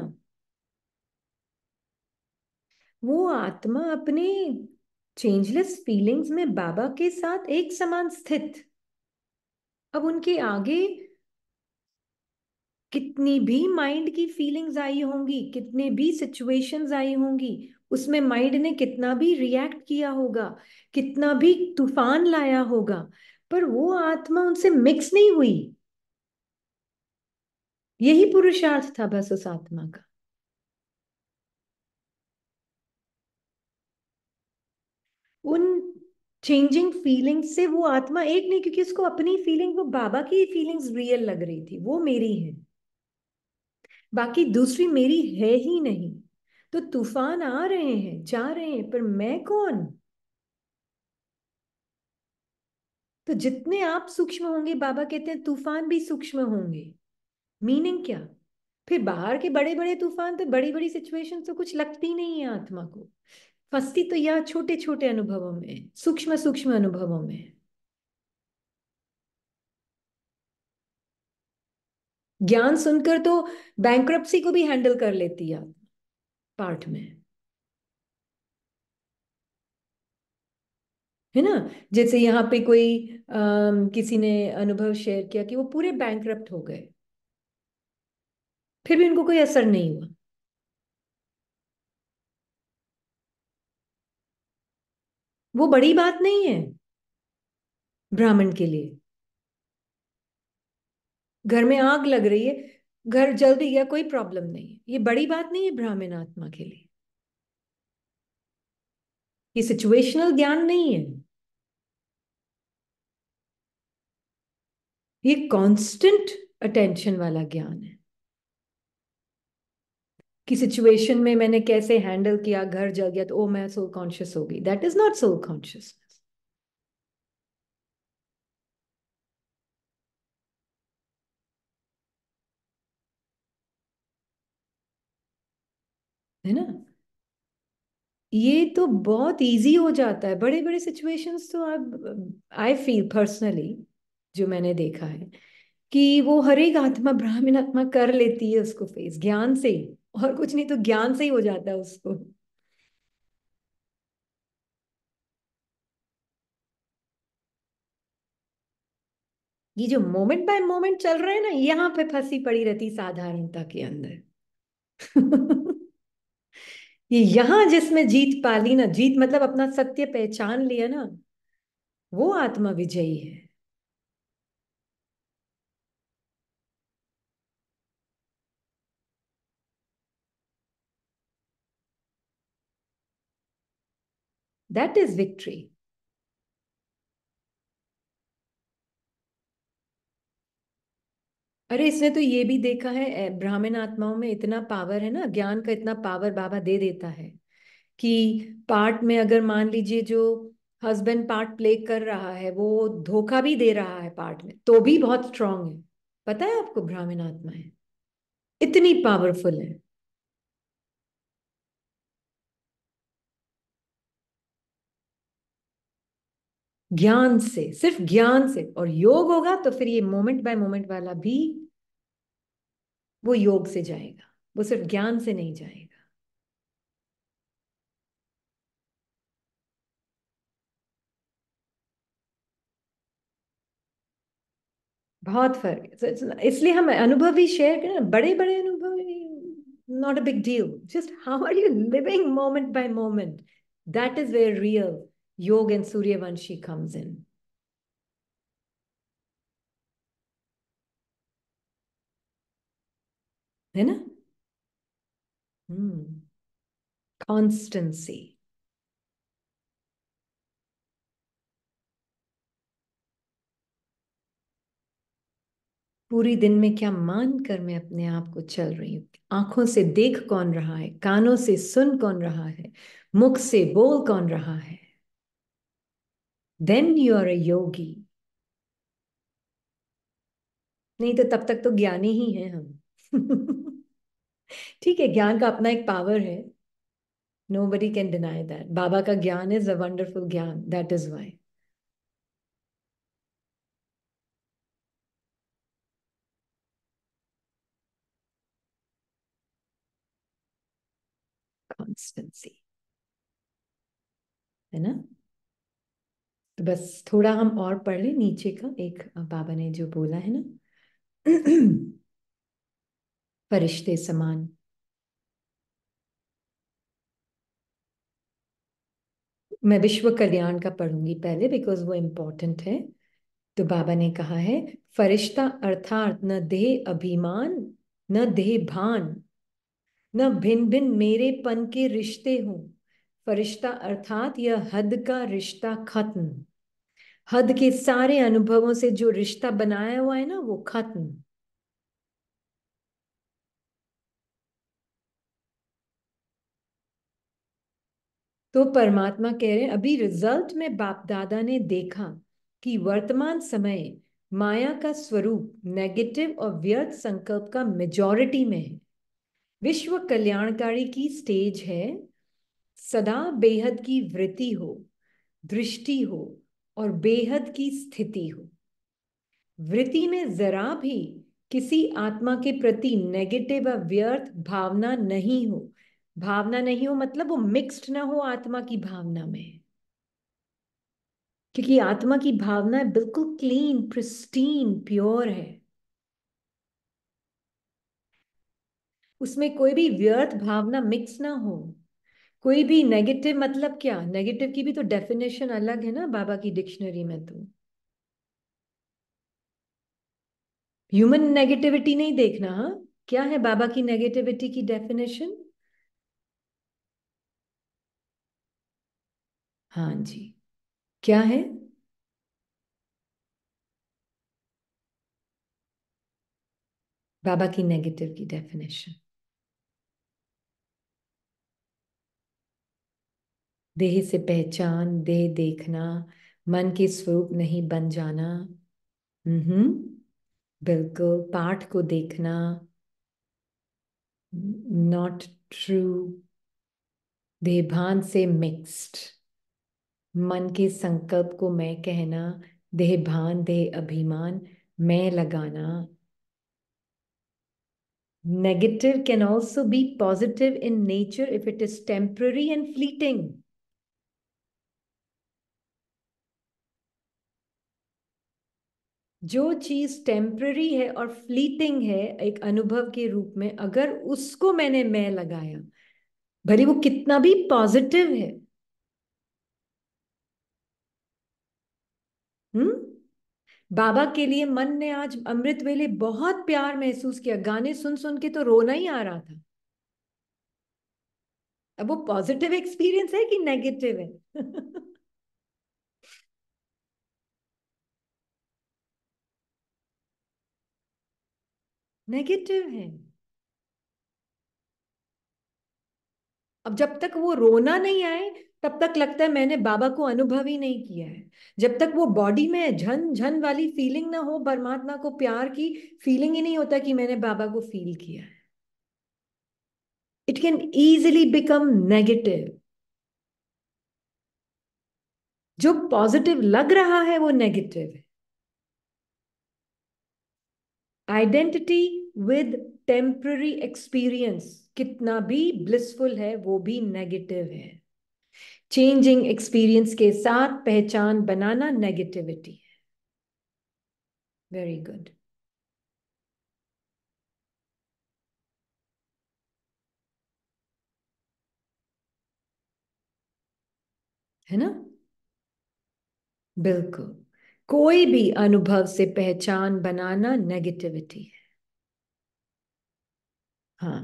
वो आत्मा अपने चेंजलेस फीलिंग्स में बाबा के साथ एक समान स्थित अब उनके आगे कितनी भी माइंड की फीलिंग्स आई होंगी कितने भी सिचुएशंस आई होंगी उसमें माइंड ने कितना भी रिएक्ट किया होगा कितना भी तूफान लाया होगा पर वो आत्मा उनसे मिक्स नहीं हुई यही पुरुषार्थ था बस उस आत्मा का उन चेंजिंग फीलिंग्स से वो आत्मा एक नहीं क्योंकि उसको अपनी फीलिंग वो बाबा की फीलिंग्स रियल लग रही थी वो मेरी है बाकी दूसरी मेरी है ही नहीं तो तूफान आ रहे हैं जा रहे हैं पर मैं कौन तो जितने आप सूक्ष्म होंगे बाबा कहते हैं तूफान भी सूक्ष्म होंगे मीनिंग क्या फिर बाहर के बड़े बड़े तूफान तो बड़ी बड़ी सिचुएशन तो कुछ लगती नहीं है आत्मा को फंसती तो यह छोटे छोटे अनुभवों में सूक्ष्म सूक्ष्म अनुभवों में ज्ञान सुनकर तो बैंक्रप्सी को भी हैंडल कर लेती है पाठ में है ना जैसे यहाँ पे कोई आ, किसी ने अनुभव शेयर किया कि वो पूरे बैंक हो गए फिर भी उनको कोई असर नहीं हुआ वो बड़ी बात नहीं है ब्राह्मण के लिए घर में आग लग रही है घर जल भी गया कोई प्रॉब्लम नहीं है ये बड़ी बात नहीं है ब्राह्मण आत्मा के लिए ये सिचुएशनल ज्ञान नहीं है ये कांस्टेंट अटेंशन वाला ज्ञान है कि सिचुएशन में मैंने कैसे हैंडल किया घर जल गया तो ओ मैं सोल कॉन्शियस हो गई that is not soul conscious है ना ये तो बहुत इजी हो जाता है बड़े बड़े सिचुएशंस तो आप आई फील पर्सनली जो मैंने देखा है कि वो हर एक आत्मा ब्राह्मण आत्मा कर लेती है उसको फेस ज्ञान से ही और कुछ नहीं तो ज्ञान से ही हो जाता है उसको ये जो मोमेंट बाय मोमेंट चल रहे हैं ना यहां पे फंसी पड़ी रहती साधारणता के अंदर ये यहां जिसमें जीत पा ली ना जीत मतलब अपना सत्य पहचान लिया ना वो आत्मा विजयी है That is victory. अरे इसने तो ये भी देखा है ब्राह्मण आत्माओं में इतना पावर है ना ज्ञान का इतना पावर बाबा दे देता है कि पार्ट में अगर मान लीजिए जो हस्बैंड पार्ट प्ले कर रहा है वो धोखा भी दे रहा है पार्ट में तो भी बहुत स्ट्रांग है पता है आपको ब्राह्मण आत्मा है इतनी पावरफुल है ज्ञान से सिर्फ ज्ञान से और योग होगा तो फिर ये मोमेंट बाय मोमेंट वाला भी वो योग से जाएगा वो सिर्फ ज्ञान से नहीं जाएगा बहुत फर्क है इसलिए हम अनुभव भी शेयर करें बड़े बड़े अनुभव not a big deal just how are you living moment by moment that is where real Yog and Suryavanshi comes in. है ना कॉन्स्टेंसी hmm. पूरी दिन में क्या मान कर मैं अपने आप को चल रही हूँ आंखों से देख कौन रहा है कानों से सुन कौन रहा है मुख से बोल कौन रहा है then you are a yogi नहीं तो तब तक तो ज्ञानी ही हैं हम ठीक है ज्ञान का अपना एक पावर है nobody can deny that Baba का ज्ञान इज अ वंडरफुल ज्ञान दैट इज वाई कॉन्स्टेंसी है ना तो बस थोड़ा हम और पढ़ लें नीचे का एक बाबा ने जो बोला है ना फरिश्ते समान मैं विश्व कल्याण का पढ़ूंगी पहले बिकॉज वो इम्पोर्टेंट है तो बाबा ने कहा है फरिश्ता अर्थात न देह अभिमान न देह भान न भिन्न भिन्न मेरे पन के रिश्ते हों फरिश्ता अर्थात यह हद का रिश्ता खत्म हद के सारे अनुभवों से जो रिश्ता बनाया हुआ है ना वो खत्म तो परमात्मा कह रहे हैं अभी रिजल्ट में बाप दादा ने देखा कि वर्तमान समय माया का स्वरूप नेगेटिव और व्यर्थ संकल्प का मेजॉरिटी में है विश्व कल्याणकारी की स्टेज है सदा बेहद की वृत्ति हो दृष्टि हो और बेहद की स्थिति हो वृत्ति में जरा भी किसी आत्मा के प्रति नेगेटिव या व्यर्थ भावना नहीं हो भावना नहीं हो मतलब वो मिक्स्ड ना हो आत्मा की भावना में क्योंकि आत्मा की भावना बिल्कुल क्लीन प्रिस्टीन प्योर है उसमें कोई भी व्यर्थ भावना मिक्स ना हो कोई भी नेगेटिव मतलब क्या नेगेटिव की भी तो डेफिनेशन अलग है ना बाबा की डिक्शनरी में तो ह्यूमन नेगेटिविटी नहीं देखना हा क्या है बाबा की नेगेटिविटी की डेफिनेशन हाँ जी क्या है बाबा की नेगेटिव की डेफिनेशन देह से पहचान देह देखना मन के स्वरूप नहीं बन जाना हम्म बिल्कुल पाठ को देखना नॉट ट्रू देहभान से मिक्स्ड मन के संकल्प को मैं कहना देहभान देह अभिमान मैं लगाना negative can also be positive in nature if it is temporary and fleeting जो चीज टेम्प्ररी है और फ्लीटिंग है एक अनुभव के रूप में अगर उसको मैंने मैं लगाया भले वो कितना भी पॉजिटिव है हम्म बाबा के लिए मन ने आज अमृत वेले बहुत प्यार महसूस किया गाने सुन सुन के तो रोना ही आ रहा था अब वो पॉजिटिव एक्सपीरियंस है कि नेगेटिव है नेगेटिव है अब जब तक वो रोना नहीं आए तब तक लगता है मैंने बाबा को अनुभव ही नहीं किया है जब तक वो बॉडी में झन झन वाली फीलिंग ना हो परमात्मा को प्यार की फीलिंग ही नहीं होता कि मैंने बाबा को फील किया है it can easily become negative जो पॉजिटिव लग रहा है वो नेगेटिव है आइडेंटिटी विद टेम्प्ररी एक्सपीरियंस कितना भी ब्लिसफुल है वो भी नेगेटिव है चेंजिंग एक्सपीरियंस के साथ पहचान बनाना नेगेटिविटी है वेरी गुड है ना बिल्कुल कोई भी अनुभव से पहचान बनाना नेगेटिविटी है हाँ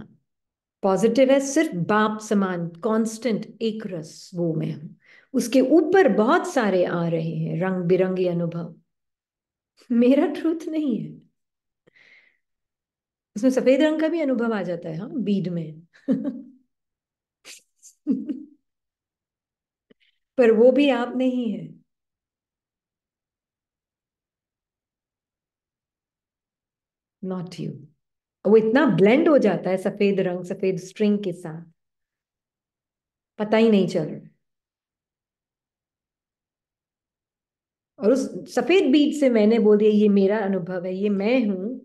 पॉजिटिव है सिर्फ बाप समान कांस्टेंट एक रस वो में हम उसके ऊपर बहुत सारे आ रहे हैं रंग बिरंगे अनुभव मेरा ट्रूथ नहीं है उसमें सफेद रंग का भी अनुभव आ जाता है हाँ बीड में पर वो भी आप नहीं है नॉट यू वो इतना ब्लेंड हो जाता है सफेद रंग सफेद स्ट्रिंग के साथ पता ही नहीं चल रहा और उस सफेद बीट से मैंने बोल दिया ये मेरा अनुभव है ये मैं हूं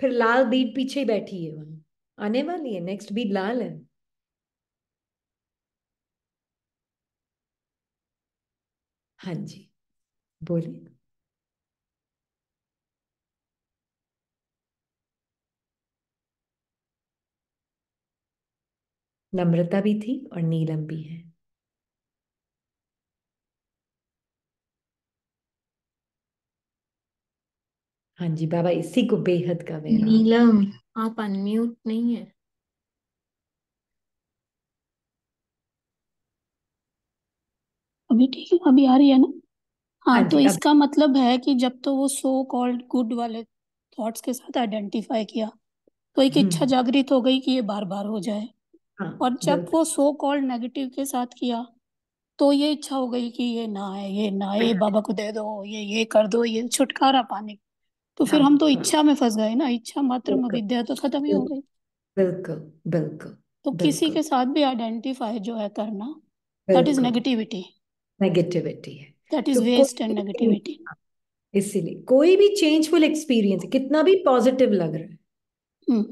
फिर लाल बीट पीछे बैठी है वहां आने वाली है नेक्स्ट बीट लाल है हाँ जी बोलिए नम्रता भी थी और नीलम भी है हाँ जी बाबा इसी को बेहद का वे नीलम आप अनम्यूट नहीं है अभी ठीक है अभी आ रही है ना हाँ, हाँ तो इसका मतलब है कि जब तो वो सो कॉल्ड गुड वाले थॉट्स के साथ आइडेंटिफाई किया तो एक हम्म। इच्छा जागृत हो गई कि ये बार बार हो जाए हाँ, और जब वो सो कॉल्ड नेगेटिव के साथ किया तो ये इच्छा हो गई कि ये ना है ये ना ये बाबा को दे दो ये ये कर दो ये छुटकारा पाने तो फिर हाँ, हम तो हाँ। इच्छा में फंस गए ना इच्छा मात्र विद्या तो खत्म ही हो गई बिल्कुल बिल्कुल तो किसी के साथ भी आइडेंटिफाई जो है करना दैट इज नेगेटिविटी नेगेटिविटी है that is waste and negativity इसीलिए कोई भी चेंजफुल एक्सपीरियंस कितना भी पॉजिटिव लग रहा है हम्म।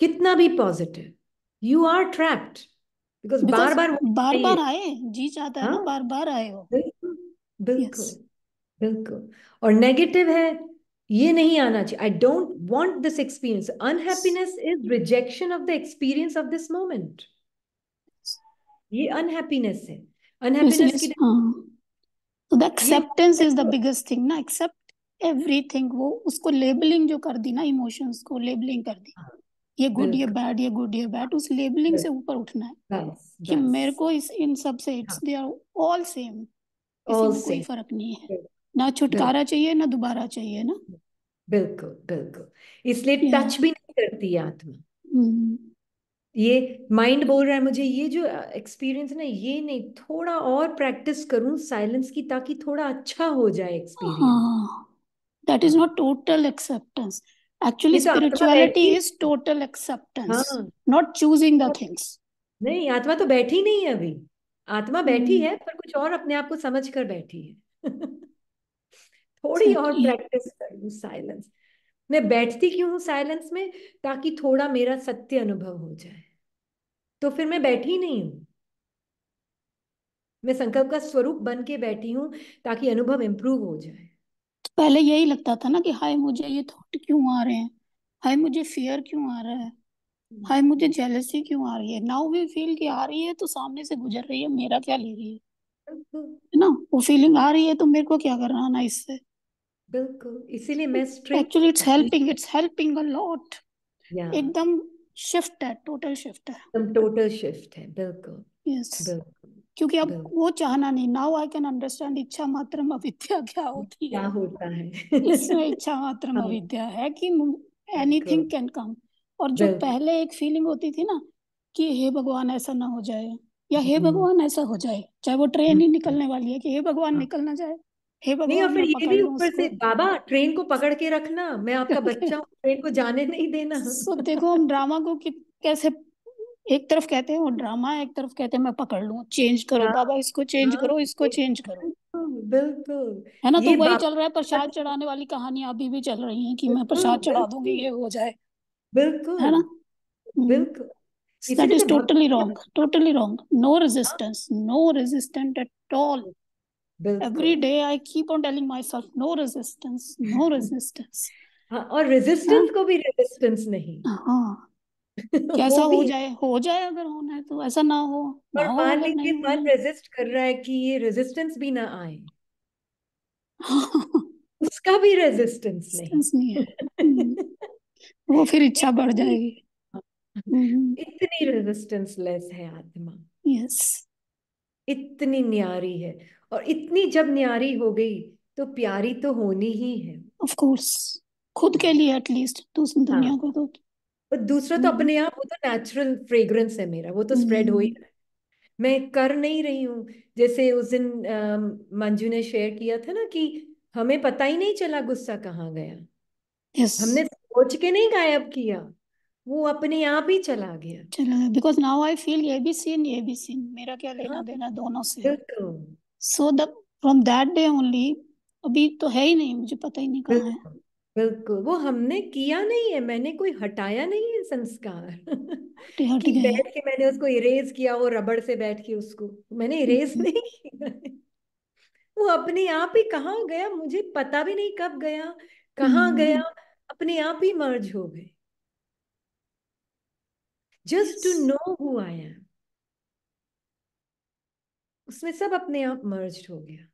कितना भी positive you are trapped because बार बार बार बार आए जी चाहता है ना हाँ। बार बार आए हो बिल्कुल बिल्कुल और नेगेटिव है ये नहीं आना चाहिए I don't want this experience unhappiness is rejection of the experience of this moment ये अनहैप्पीनेस है unhappiness acceptance is the biggest thing ना एक्सेप्ट एवरीथिंग वो उसको लेबलिंग जो कर दी ना इमोशंस को लेबलिंग कर दी हाँ. ये गुड ये बैड ये गुड ये बैड उस लेबलिंग से ऊपर उठना है yes, yes. कि मेरे को इस इन सब से it's they are all same कोई फर्क नहीं है ना छुटकारा चाहिए ना दोबारा चाहिए ना बिल्कुल बिल्कुल इसलिए टच भी नहीं करती आत्मा हम्म। ये माइंड बोल रहा है मुझे ये जो एक्सपीरियंस ना ये नहीं थोड़ा और प्रैक्टिस करूं साइलेंस की ताकि थोड़ा अच्छा हो जाए experience that is not total acceptance actually spirituality is total acceptance not choosing the things नहीं आत्मा तो बैठी नहीं है अभी आत्मा बैठी hmm. है पर कुछ और अपने आप को समझ कर बैठी है थोड़ी और प्रैक्टिस करूं साइलेंस मैं बैठती क्यों हूँ साइलेंस में ताकि थोड़ा मेरा सत्य अनुभव हो जाए तो फिर मैं बैठी नहीं हूं मैं संकल्प का स्वरूप बन के बैठी हूं ताकि अनुभव इंप्रूव हो जाए पहले यही लगता था ना कि हाय मुझे ये थॉट क्यों आ रहे हैं हाय मुझे फियर क्यों आ रहा है हाय मुझे जेलसी क्यों आ रही है नाउ वी फील कि आ रही है तो सामने से गुजर रही है मेरा क्या ले रही है ना वो फीलिंग आ रही है तो मेरे को क्या करना है ना इससे बिल्कुल इसीलिए मैं straight actually it's helping it's helping a lot एकदम शिफ्ट है टोटल शिफ्ट है एकदम टोटल शिफ्ट है बिल्कुल यस बिल्कुल क्योंकि अब वो चाहना नहीं नाउ आई कैन अंडरस्टैंड इच्छा मात्र अविद्या क्या होती है क्या होता है इसमें इच्छा मात्र हाँ। अविद्या है कि एनीथिंग कैन कम और जो पहले एक फीलिंग होती थी ना कि हे भगवान ऐसा ना हो जाए या हे हम्म। भगवान ऐसा हो जाए चाहे वो ट्रेन ही हम्म। निकलने वाली है कि हे भगवान हाँ। निकल ना जाए हे भगवान नहीं और फिर ये भी ऊपर से बाबा ट्रेन को पकड़ के रखना मैं आपका बच्चा हूँ ट्रेन को जाने नहीं देना तो देखो हम ड्रामा को कैसे एक तरफ कहते हैं वो ड्रामा एक तरफ कहते हैं मैं पकड़ लू चेंज करो हाँ, बाबा इसको चेंज हाँ, करो इसको चेंज करो बिल्कुल है ना तो वही चल रहा है प्रसाद चढ़ाने वाली कहानी अभी भी चल रही है कि मैं प्रसाद चढ़ा दूंगी ये हो जाए बिल्कुल है ना बिल्कुल हम्म। that is तो totally wrong totally wrong no resistance हाँ। no resistance at all every day i keep on telling myself no resistance no resistance हाँ, और रेजिस्टेंस हाँ। को भी रेजिस्टेंस नहीं हाँ कैसा हो जाए हो जाए अगर होना है तो ऐसा ना हो पर और मान लीजिए मन रेजिस्ट कर रहा है कि ये रेजिस्टेंस भी ना आए उसका भी रेजिस्टेंस नहीं, नहीं है वो फिर इच्छा बढ़ जाएगी हाँ, हम्म। इतनी रेजिस्टेंस लेस है आत्मा यस इतनी न्यारी है और इतनी जब न्यारी हो गई तो प्यारी तो होनी ही है ऑफ कोर्स खुद के हाँ। लिए एटलीस्ट दूसरी दुनिया हाँ। को तो और दूसरा तो अपने आप वो तो नेचुरल फ्रेग्रेंस है मेरा वो तो स्प्रेड हो ही हम्म। रहा है मैं कर नहीं रही हूँ जैसे उस दिन मंजू ने शेयर किया था ना कि हमें पता ही नहीं चला गुस्सा कहाँ गया yes. हमने सोच के नहीं गायब किया वो अपने आप ही चला गया चला बिकॉज नाउ आई फील ये भी सीन ये भी सीन मेरा क्या लेना हाँ, देना दोनों से so the from that day only अभी तो है ही नहीं मुझे पता ही नहीं कहाँ है बिल्कुल वो हमने किया नहीं है मैंने कोई हटाया नहीं है संस्कार कि बैठ के मैंने उसको इरेज किया वो रबड़ से बैठ के उसको मैंने इरेज नहीं किया वो अपने आप ही कहा गया मुझे पता भी नहीं कब गया कहा हम्म। गया अपने आप ही मर्ज हो गए just to know who I am उसमें सब अपने आप मर्ज हो गया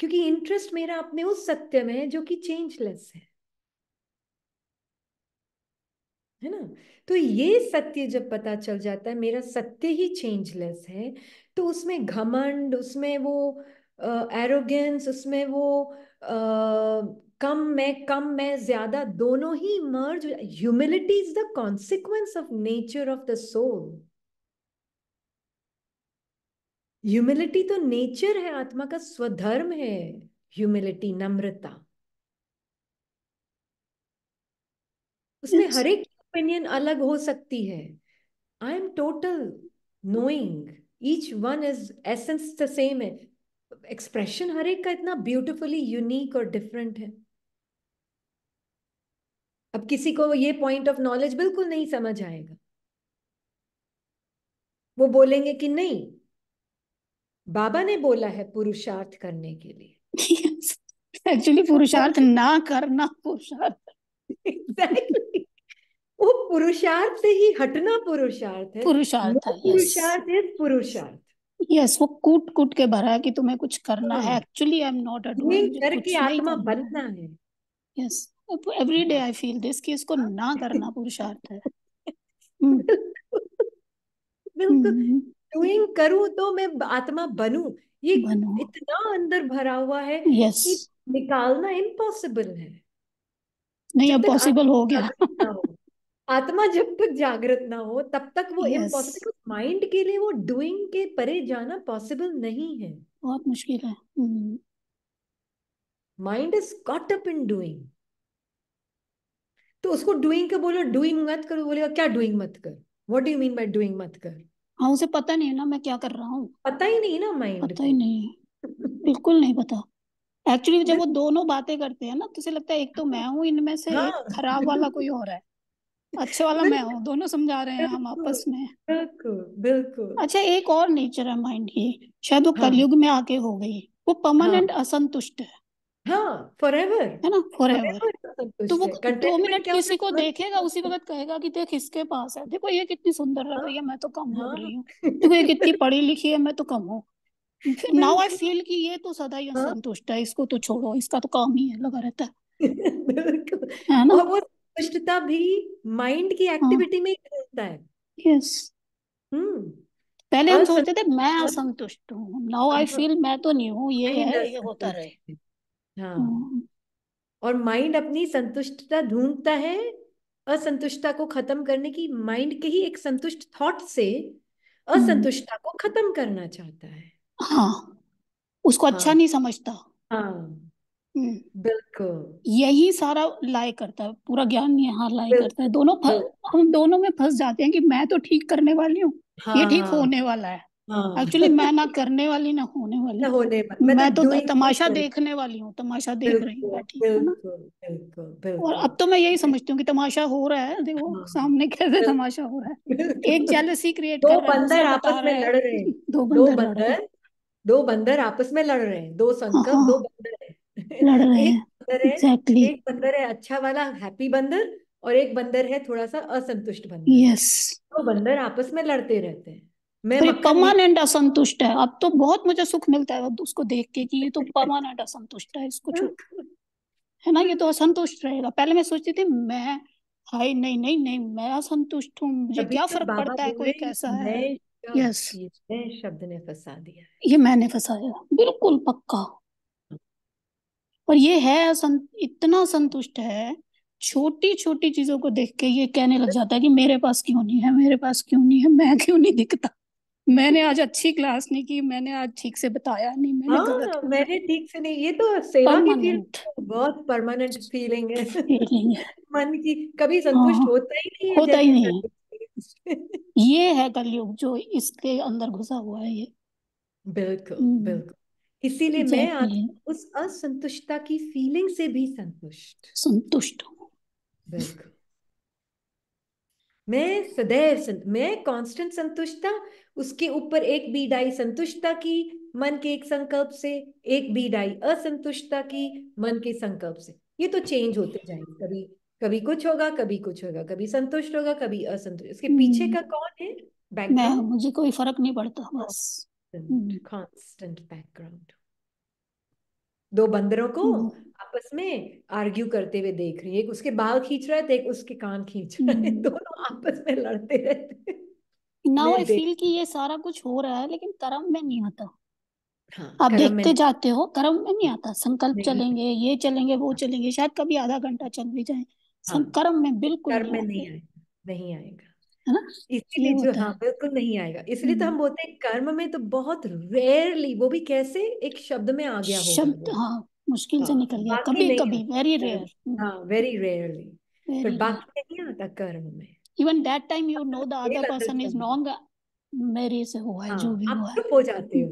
क्योंकि इंटरेस्ट मेरा अपने उस सत्य में है जो कि चेंजलेस है है ना तो ये सत्य जब पता चल जाता है मेरा सत्य ही चेंजलेस है तो उसमें घमंड उसमें वो एरोगेंस उसमें वो आ, कम मैं कम मैं ज्यादा दोनों ही merge humility is the consequence of nature of the soul humility तो नेचर है आत्मा का स्वधर्म है ह्यूमिलिटी नम्रता उसमें हर एक ओपिनियन अलग हो सकती है I am total knowing each one is essence the same है एक्सप्रेशन हर एक का इतना ब्यूटिफुली यूनिक और डिफरेंट है अब किसी को ये पॉइंट ऑफ नॉलेज बिल्कुल नहीं समझ आएगा वो बोलेंगे कि नहीं बाबा ने बोला है पुरुषार्थ करने के लिए एक्चुअली पुरुषार्थ ना करना पुरुषार्थ वो पुरुषार्थ से ही हटना पुरुषार्थ है पुरुषार्थ पुरुषार्थ इज पुरुषार्थ यस वो कूट कूट के भरा है कि तुम्हें कुछ करना है actually I am not a doing करके आत्मा बनना है yes every day I feel this कि इसको ना करना पुरुषार्थ है बिल्कुल हम्म। हम्म। डूइंग करूं तो मैं आत्मा बनू ये बनू। इतना अंदर भरा हुआ है yes. कि निकालना इम्पॉसिबल है नहीं अब पॉसिबल हो गया आत्मा जब तक जागृत ना हो तब तक वो इम्पॉसिबल yes. माइंड के लिए वो डूइंग के परे जाना पॉसिबल नहीं है बहुत मुश्किल है mind is caught up in doing तो उसको डूइंग का बोलो डूइंग मत करो बोलेगा क्या डूइंग मत कर what do you mean by doing मत कर हाँ उसे पता नहीं है ना मैं क्या कर रहा हूँ पता ही नहीं ना माइंड पता ही नहीं बिल्कुल नहीं पता एक्चुअली जब वो दोनों बातें करते हैं ना तो उसे लगता है एक तो मैं हूँ इनमें से हाँ। खराब वाला कोई और है अच्छे वाला मैं हूँ दोनों समझा रहे हैं हम आपस में बिल्कुल बिल्कुल अच्छा एक और नेचर है माइंड की शायद वो हाँ। कलयुग में आके हो गई वो परमानेंट असंतुष्ट है हाँ फॉर एवर है ना फॉर एवर तो वो दो मिनट किसी को देखेगा उसी वक्त कहेगा कि देख इसके पास है देखो ये कितनी सुंदर लग हाँ, रही है मैं तो कम हो रही हाँ। हूँ देखो ये कितनी पढ़ी लिखी है मैं तो कम हूँ नाउ आई फील कि ये तो सदा ही हाँ। असंतुष्ट है इसको तो छोड़ो इसका तो काम ही है लगा रहता है है ना वो संतुष्टता भी माइंड की एक्टिविटी में ही रहता है यस हम्म पहले हम सोचते थे मैं असंतुष्ट हूँ नाउ आई फील मैं तो नहीं हूँ ये है ये होता रहे हाँ हम्म। और माइंड अपनी संतुष्टता ढूंढता है असंतुष्टता को खत्म करने की माइंड के ही एक संतुष्ट थॉट से हम्म। असंतुष्टता को खत्म करना चाहता है हाँ उसको अच्छा हाँ अच्छा नहीं समझता हाँ हम्म। बिल्कुल यही सारा लाए करता है पूरा ज्ञान यहाँ लाए करता है दोनों फस, हम दोनों में फंस जाते हैं कि मैं तो ठीक करने वाली हूँ हाँ ये ठीक हाँ होने वाला है एक्चुअली हाँ। मैं ना करने वाली ना होने वाली ना होने मैं, मतलब मैं तो तमाशा देखने वाली हूँ तमाशा देख रही हूँ बैठी और अब तो मैं यही समझती हूँ कि तमाशा हो रहा है देखो हाँ। सामने कैसे तमाशा हो रहा है एक जेलसी क्रिएट दो बंदर आपस में लड़ रहे हैं दो बंदर हाँ, दो बंदर आपस में लड़ रहे हैं दो संकल्प दो बंदर है लड़ रहे हैं exactly. एक बंदर है अच्छा वाला हैप्पी बंदर और एक बंदर है थोड़ा सा असंतुष्ट बंदर yes. तो बंदर आपस में लड़ते रहते हैं मैं परमानेंट असंतुष्ट है अब तो बहुत मुझे सुख मिलता है उसको देख के कि ये तो परमानेंट असंतुष्ट है इसको है ना ये तो असंतुष्ट रहेगा पहले मैं सोचती थी मैं हाय नहीं नहीं नहीं मैं असंतुष्ट हूँ मुझे क्या तो फर्क पड़ता है कोई कैसा है यस शब्द ने फंसा दिया ये मैंने फंसाया बिल्कुल पक्का और ये है इतना संतुष्ट है छोटी छोटी चीजों को देख के ये कहने लग जाता है कि मेरे पास क्यों नहीं है मेरे पास क्यों नहीं है मैं क्यों नहीं दिखता मैंने आज अच्छी क्लास नहीं की मैंने आज ठीक से बताया नहीं मैंने हाँ, गलत मैंने ठीक से नहीं ये तो सेवा की फील्ड बहुत परमानेंट फीलिंग है फीलिंग है मन की कभी संतुष्ट हाँ। होता ही नहीं होता ही नहीं ये है कलयुग जो इसके अंदर घुसा हुआ है ये बिल्कुल हम्म। बिल्कुल इसीलिए मैं आज उस असंतुष्टता की फीलिंग से भी संतुष्ट संतुष्ट हूँ बिल्कुल मैं सदैव मैं कांस्टेंट संतुष्टता उसके ऊपर एक आई संतुष्टता की मन के एक संकल्प से एक आई असंतुष्टता की मन के संकल्प से ये तो चेंज होते जाएंगे कभी कभी कुछ होगा कभी कुछ होगा कभी संतुष्ट होगा कभी असंतुष्ट इसके पीछे हम्म। का कौन है बैकग्राउंड मुझे कोई फर्क नहीं पड़ता बस कांस्टेंट हम्म। बैकग्राउंड दो बंदरों को हम्म। आपस में आर्ग्यू करते हुए देख रही है एक उसके बाल खींच रहा है तो एक उसके कान खींच रहा है दोनों आपस में लड़ते रहते हैं नाउ मैं आई फील कि ये सारा कुछ हो रहा है लेकिन कर्म में नहीं आता हाँ आप कर्म में देखते जाते हो कर्म में नहीं आता संकल्प नहीं चलेंगे नहीं। ये चलेंगे वो चलेंगे शायद कभी आधा घंटा चल भी जाए हाँ कर्म में बिल्कुल कर्म में नहीं आएगा नहीं आएगा है ना ये जो हाँ बिल्कुल नहीं आएगा इसलिए तो हम हम्म। बोलते हैं कर्म में तो बहुत रेयरली वो भी कैसे एक शब्द में आ गया शब्द हाँ मुश्किल से हाँ, निकल गया कभी कभी वेरी रेयर हाँ वेरी रेयरली हाँ, पर बाकी नहीं आता कर्म में even that time you know the other person is wrong मेरे से हुआ है जो भी हुआ चुप हो जाते हो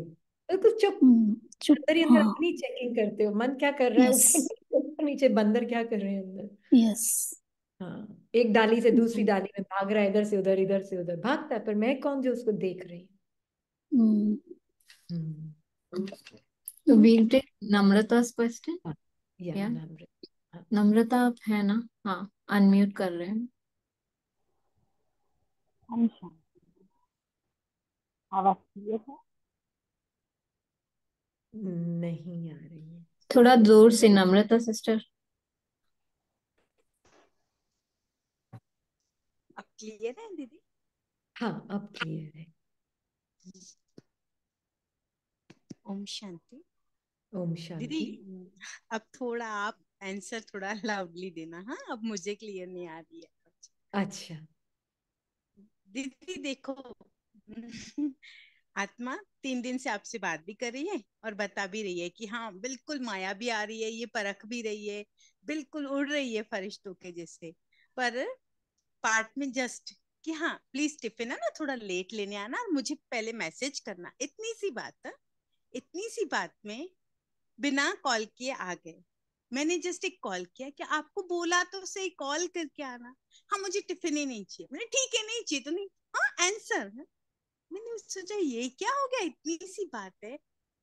बिल्कुल चुप हम्म, चुप ही अंदर हाँ। अपनी चेकिंग करते हो मन क्या कर रहा है नीचे बंदर क्या कर रहे हैं अंदर यस हाँ एक डाली से दूसरी डाली में भाग रहा है इधर से उधर इधर से उधर भागता है पर मैं कौन जो उसको देख रही हूँ हम्म। हम्म। तो we'll नम्रता Namrata's question. हाँ, हाँ। नम्रता आप है ना हाँ अनम्यूट कर रहे हैं अंशः आवाज क्लियर है नहीं आ रही है थोड़ा दूर से नम्रता सिस्टर अब क्लियर है दीदी हाँ अब क्लियर है ओम शांति ओम शांति दीदी अब थोड़ा आप आंसर थोड़ा लाउडली देना हाँ अब मुझे क्लियर नहीं आ रही है अच्छा दीदी देखो आत्मा तीन दिन से आपसे बात भी कर रही है और बता भी रही है कि हाँ बिल्कुल माया भी आ रही है ये परख भी रही है बिल्कुल उड़ रही है फरिश्तों के जैसे पर पार्ट में जस्ट कि हाँ प्लीज टिफिन है ना थोड़ा लेट लेने आना और मुझे पहले मैसेज करना इतनी सी बात इतनी सी बात में बिना कॉल किए आ गए मैंने जस्ट एक कॉल किया कि आपको बोला तो सही कॉल करके आना हाँ मुझे टिफिन ही नहीं चाहिए मैंने ठीक है नहीं चाहिए तो नहीं हाँ आंसर मैंने सोचा ये क्या हो गया इतनी सी बात है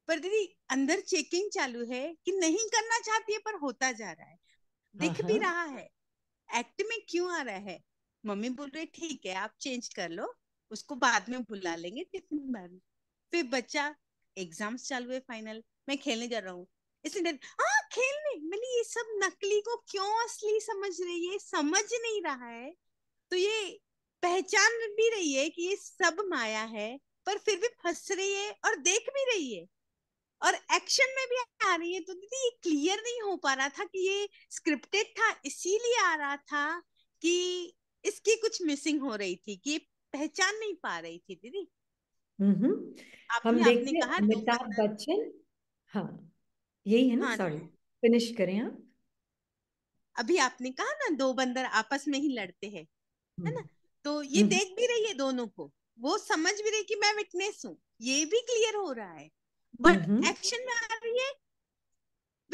पर दीदी अंदर चेकिंग चालू है कि नहीं करना चाहती है पर होता जा रहा है दिख भी हाँ, हाँ। रहा है एक्ट में क्यों आ रहा है मम्मी बोल रही ठीक है आप चेंज कर लो उसको बाद में बुला लेंगे टिफिन बाद में फिर बच्चा एग्जाम्स चालू है फाइनल मैं खेलने जा रहा हूँ इसलिए हाँ खेलने मैंने ये सब नकली को क्यों असली समझ रही है समझ नहीं रहा है तो ये पहचान भी रही है कि ये सब माया है पर फिर भी फंस रही है और देख भी रही है और एक्शन में भी आ रही है तो दीदी ये क्लियर नहीं हो पा रहा था कि ये स्क्रिप्टेड था इसीलिए आ रहा था कि इसकी कुछ मिसिंग हो रही थी कि पहचान नहीं पा रही थी दीदी हम्म हम देखते कहा अमिताभ बच्चन हाँ यही है ना सॉरी हाँ फिनिश करें आप अभी आपने कहा ना दो बंदर आपस में ही लड़ते हैं है ना हम्म। तो ये हम्म। देख भी रही है दोनों को वो समझ भी रही कि मैं विटनेस हूँ ये भी क्लियर हो रहा है बट एक्शन हम्म। में आ रही है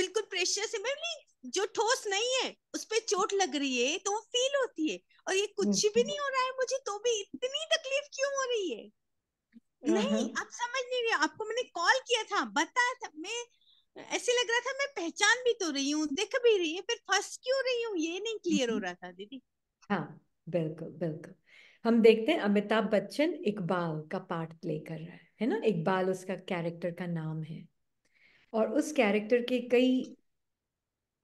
बिल्कुल प्रेशर से मतलब जो ठोस नहीं है उस पर चोट लग रही है तो वो फील होती है और ये कुछ नहीं। भी नहीं हो रहा है मुझे तो भी इतनी तकलीफ क्यों हो रही है हाँ, हाँ। नहीं आप समझ नहीं रहे आपको मैंने कॉल किया था बताया था मैं ऐसे लग रहा था मैं पहचान भी तो रही हूँ दिख भी रही है फिर फंस क्यों रही हूँ ये नहीं क्लियर हो रहा था दीदी हाँ बिल्कुल बिल्कुल हम देखते हैं अमिताभ बच्चन इकबाल का पार्ट प्ले कर रहा है है ना इकबाल उसका कैरेक्टर का नाम है और उस कैरेक्टर के कई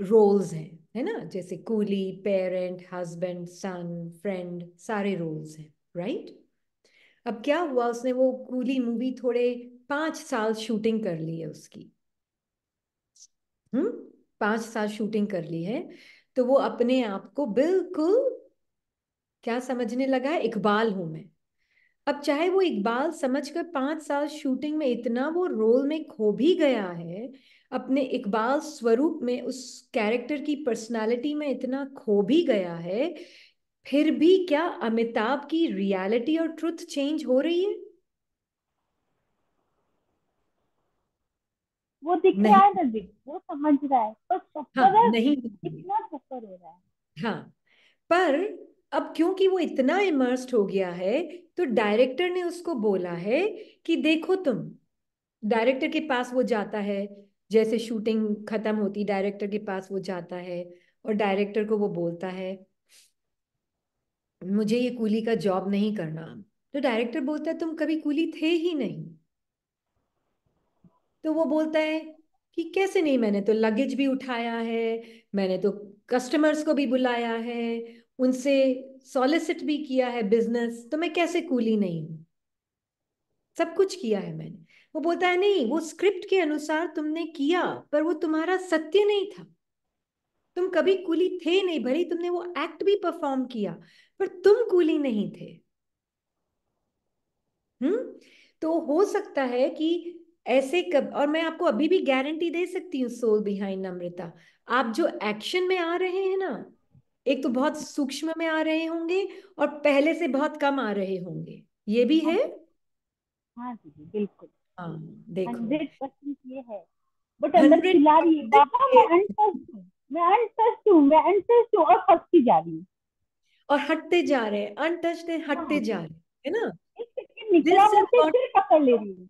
रोल्स हैं है ना जैसे कूली पेरेंट हस्बैंड सन फ्रेंड सारे रोल्स हैं राइट अब क्या हुआ उसने वो कूली मूवी थोड़े पांच साल शूटिंग कर ली है उसकी हम्म पांच साल शूटिंग कर ली है तो वो अपने आप को बिल्कुल क्या समझने लगा है इकबाल हूं मैं अब चाहे वो इकबाल समझ कर पांच साल शूटिंग में इतना वो रोल में खो भी गया है अपने इकबाल स्वरूप में उस कैरेक्टर की पर्सनालिटी में इतना खो भी गया है फिर भी क्या अमिताभ की रियलिटी और ट्रुथ चेंज हो रही है वो दिख रहा है ना दिख वो समझ रहा है पर हाँ, सफर हाँ, नहीं इतना सफर हो रहा है हाँ पर अब क्योंकि वो इतना इमर्स्ड हो गया है तो डायरेक्टर ने उसको बोला है कि देखो तुम डायरेक्टर के पास वो जाता है जैसे शूटिंग खत्म होती डायरेक्टर के पास वो जाता है और डायरेक्टर को वो बोलता है मुझे ये कूली का जॉब नहीं करना तो डायरेक्टर बोलता है तुम कभी कूली थे ही नहीं तो वो बोलता है कि कैसे नहीं मैंने तो लगेज भी उठाया है मैंने तो कस्टमर्स को भी बुलाया है उनसे सॉलिसिट भी किया है बिजनेस तो मैं कैसे कूली नहीं हूं सब कुछ किया है मैंने वो बोलता है नहीं वो स्क्रिप्ट के अनुसार तुमने किया पर वो तुम्हारा सत्य नहीं था तुम कभी कूली थे नहीं भरी तुमने वो एक्ट भी परफॉर्म किया पर तुम कूली नहीं थे हम्म तो हो सकता है कि ऐसे कब और मैं आपको अभी भी गारंटी दे सकती हूँ सोल बिहाइंड अमृता आप जो एक्शन में आ रहे हैं ना एक तो बहुत सूक्ष्म में आ रहे होंगे और पहले से बहुत कम आ रहे होंगे ये भी है हाँ, हाँ हाँ, देखो ये है और हटते जा रहे हैं अनटस्ट हटते जा रहे है ना निकला पकड़ ले रही हूँ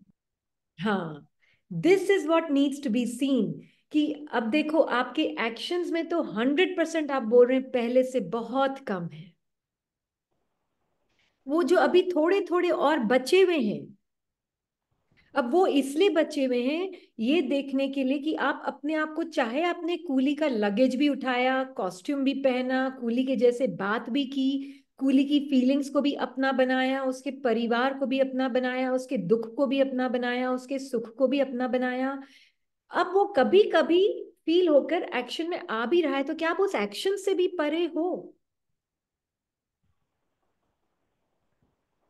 हाँ this is what needs to be seen कि अब देखो आपके एक्शंस में तो हंड्रेड परसेंट आप बोल रहे हैं पहले से बहुत कम है वो जो अभी थोड़े थोड़े और बचे हुए हैं अब वो इसलिए बचे हुए हैं ये देखने के लिए कि आप अपने आप को चाहे आपने कूली का लगेज भी उठाया कॉस्ट्यूम भी पहना कूली के जैसे बात भी की कूली की फीलिंग्स को भी अपना बनाया उसके परिवार को भी अपना बनाया उसके दुख को भी अपना बनाया उसके सुख को भी अपना बनाया अब वो कभी कभी फील होकर एक्शन में आ भी रहा है तो क्या आप उस एक्शन से भी परे हो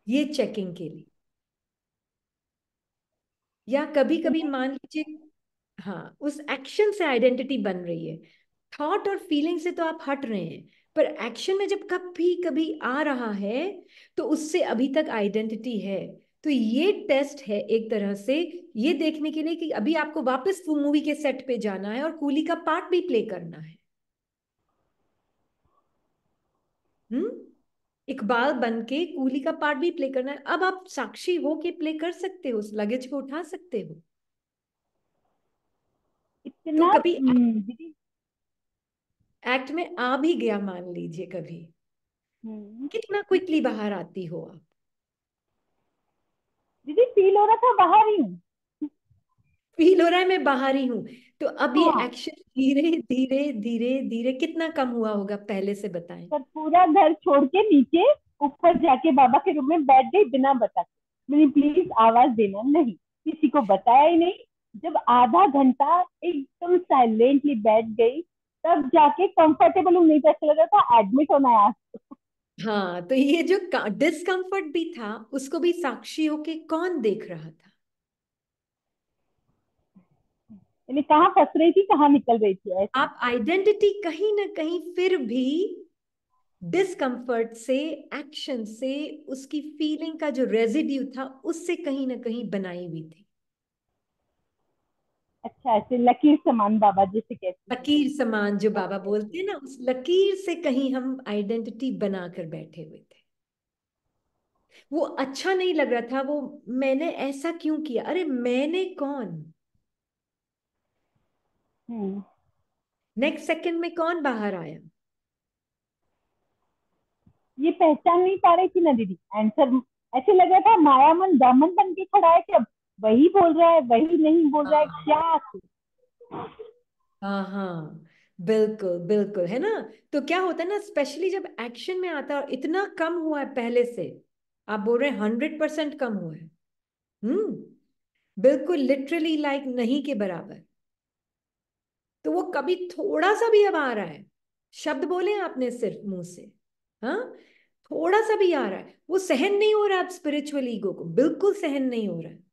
ये चेकिंग के लिए या कभी कभी मान लीजिए हाँ उस एक्शन से आइडेंटिटी बन रही है थॉट और फीलिंग से तो आप हट रहे हैं पर एक्शन में जब कभी कभी आ रहा है तो उससे अभी तक आइडेंटिटी है तो ये टेस्ट है एक तरह से ये देखने के लिए कि अभी आपको वापस मूवी के सेट पे जाना है और कूली का पार्ट भी प्ले करना है हम्म इकबाल बन के कूली का पार्ट भी प्ले करना है अब आप साक्षी हो के प्ले कर सकते हो उस लगेज को उठा सकते हो तो कभी हम्म। एक्ट में आ भी गया मान लीजिए कभी hmm. कितना क्विकली बाहर आती हो आप दीदी फील हो रहा था बाहर ही फील हो रहा है मैं बाहर ही हूँ तो अब ये एक्शन धीरे धीरे धीरे धीरे कितना कम हुआ होगा पहले से बताएं सर पूरा घर छोड़ के नीचे ऊपर जाके बाबा के रूम में बैठ गई बिना बता मैंने प्लीज आवाज देना नहीं किसी को बताया ही नहीं जब आधा घंटा एकदम साइलेंटली बैठ गई तब जाके कंफर्टेबल नहीं तो लग रहा था एडमिट होना है आज तो। हाँ तो ये जो डिस्कम्फर्ट भी था उसको भी साक्षी होके कौन देख रहा था कहा कहाँ फंस रही थी कहाँ निकल रही थी ऐसे? आप आइडेंटिटी कहीं ना कहीं फिर भी डिसकंफर्ट से एक्शन से उसकी फीलिंग का जो रेजिड्यू था उससे कहीं ना कहीं बनाई हुई थी अच्छा ऐसे लकीर समान बाबा जी से कहते लकीर समान जो अच्छा। बाबा बोलते हैं ना उस लकीर से कहीं हम आइडेंटिटी बना कर बैठे हुए थे वो अच्छा नहीं लग रहा था वो मैंने ऐसा क्यों किया अरे मैंने कौन नेक्स्ट हम्म। सेकंड में कौन बाहर आया ये पहचान नहीं पा रही थी ना दीदी आंसर ऐसे लग रहा था मायामन दामन बन के खड़ा है कि अब वही बोल रहा है वही नहीं बोल रहा है हाँ। क्या हाँ हाँ बिल्कुल बिल्कुल है ना तो क्या होता है ना स्पेशली जब एक्शन में आता है और इतना कम हुआ है पहले से आप बोल रहे हैं हंड्रेड परसेंट कम हुआ है हम्म बिल्कुल लिटरली लाइक नहीं के बराबर तो वो कभी थोड़ा सा भी अब आ रहा है शब्द बोले आपने सिर्फ मुंह से हाँ थोड़ा सा भी आ रहा है वो सहन नहीं हो रहा है स्पिरिचुअल ईगो को बिल्कुल सहन नहीं हो रहा है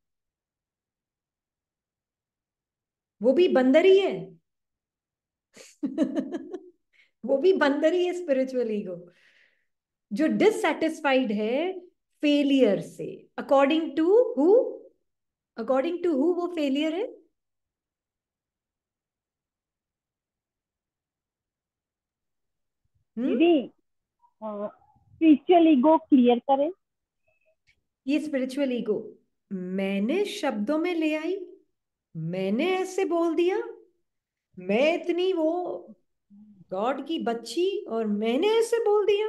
वो भी बंदर ही है वो भी बंदर ही है स्पिरिचुअल ईगो जो डिससेटिस्फाइड है फेलियर से according to who according to who वो फेलियर है स्पिरिचुअल ईगो क्लियर करें ये स्पिरिचुअल ईगो मैंने शब्दों में ले आई मैंने ऐसे बोल दिया मैं इतनी वो गॉड की बच्ची और मैंने ऐसे बोल दिया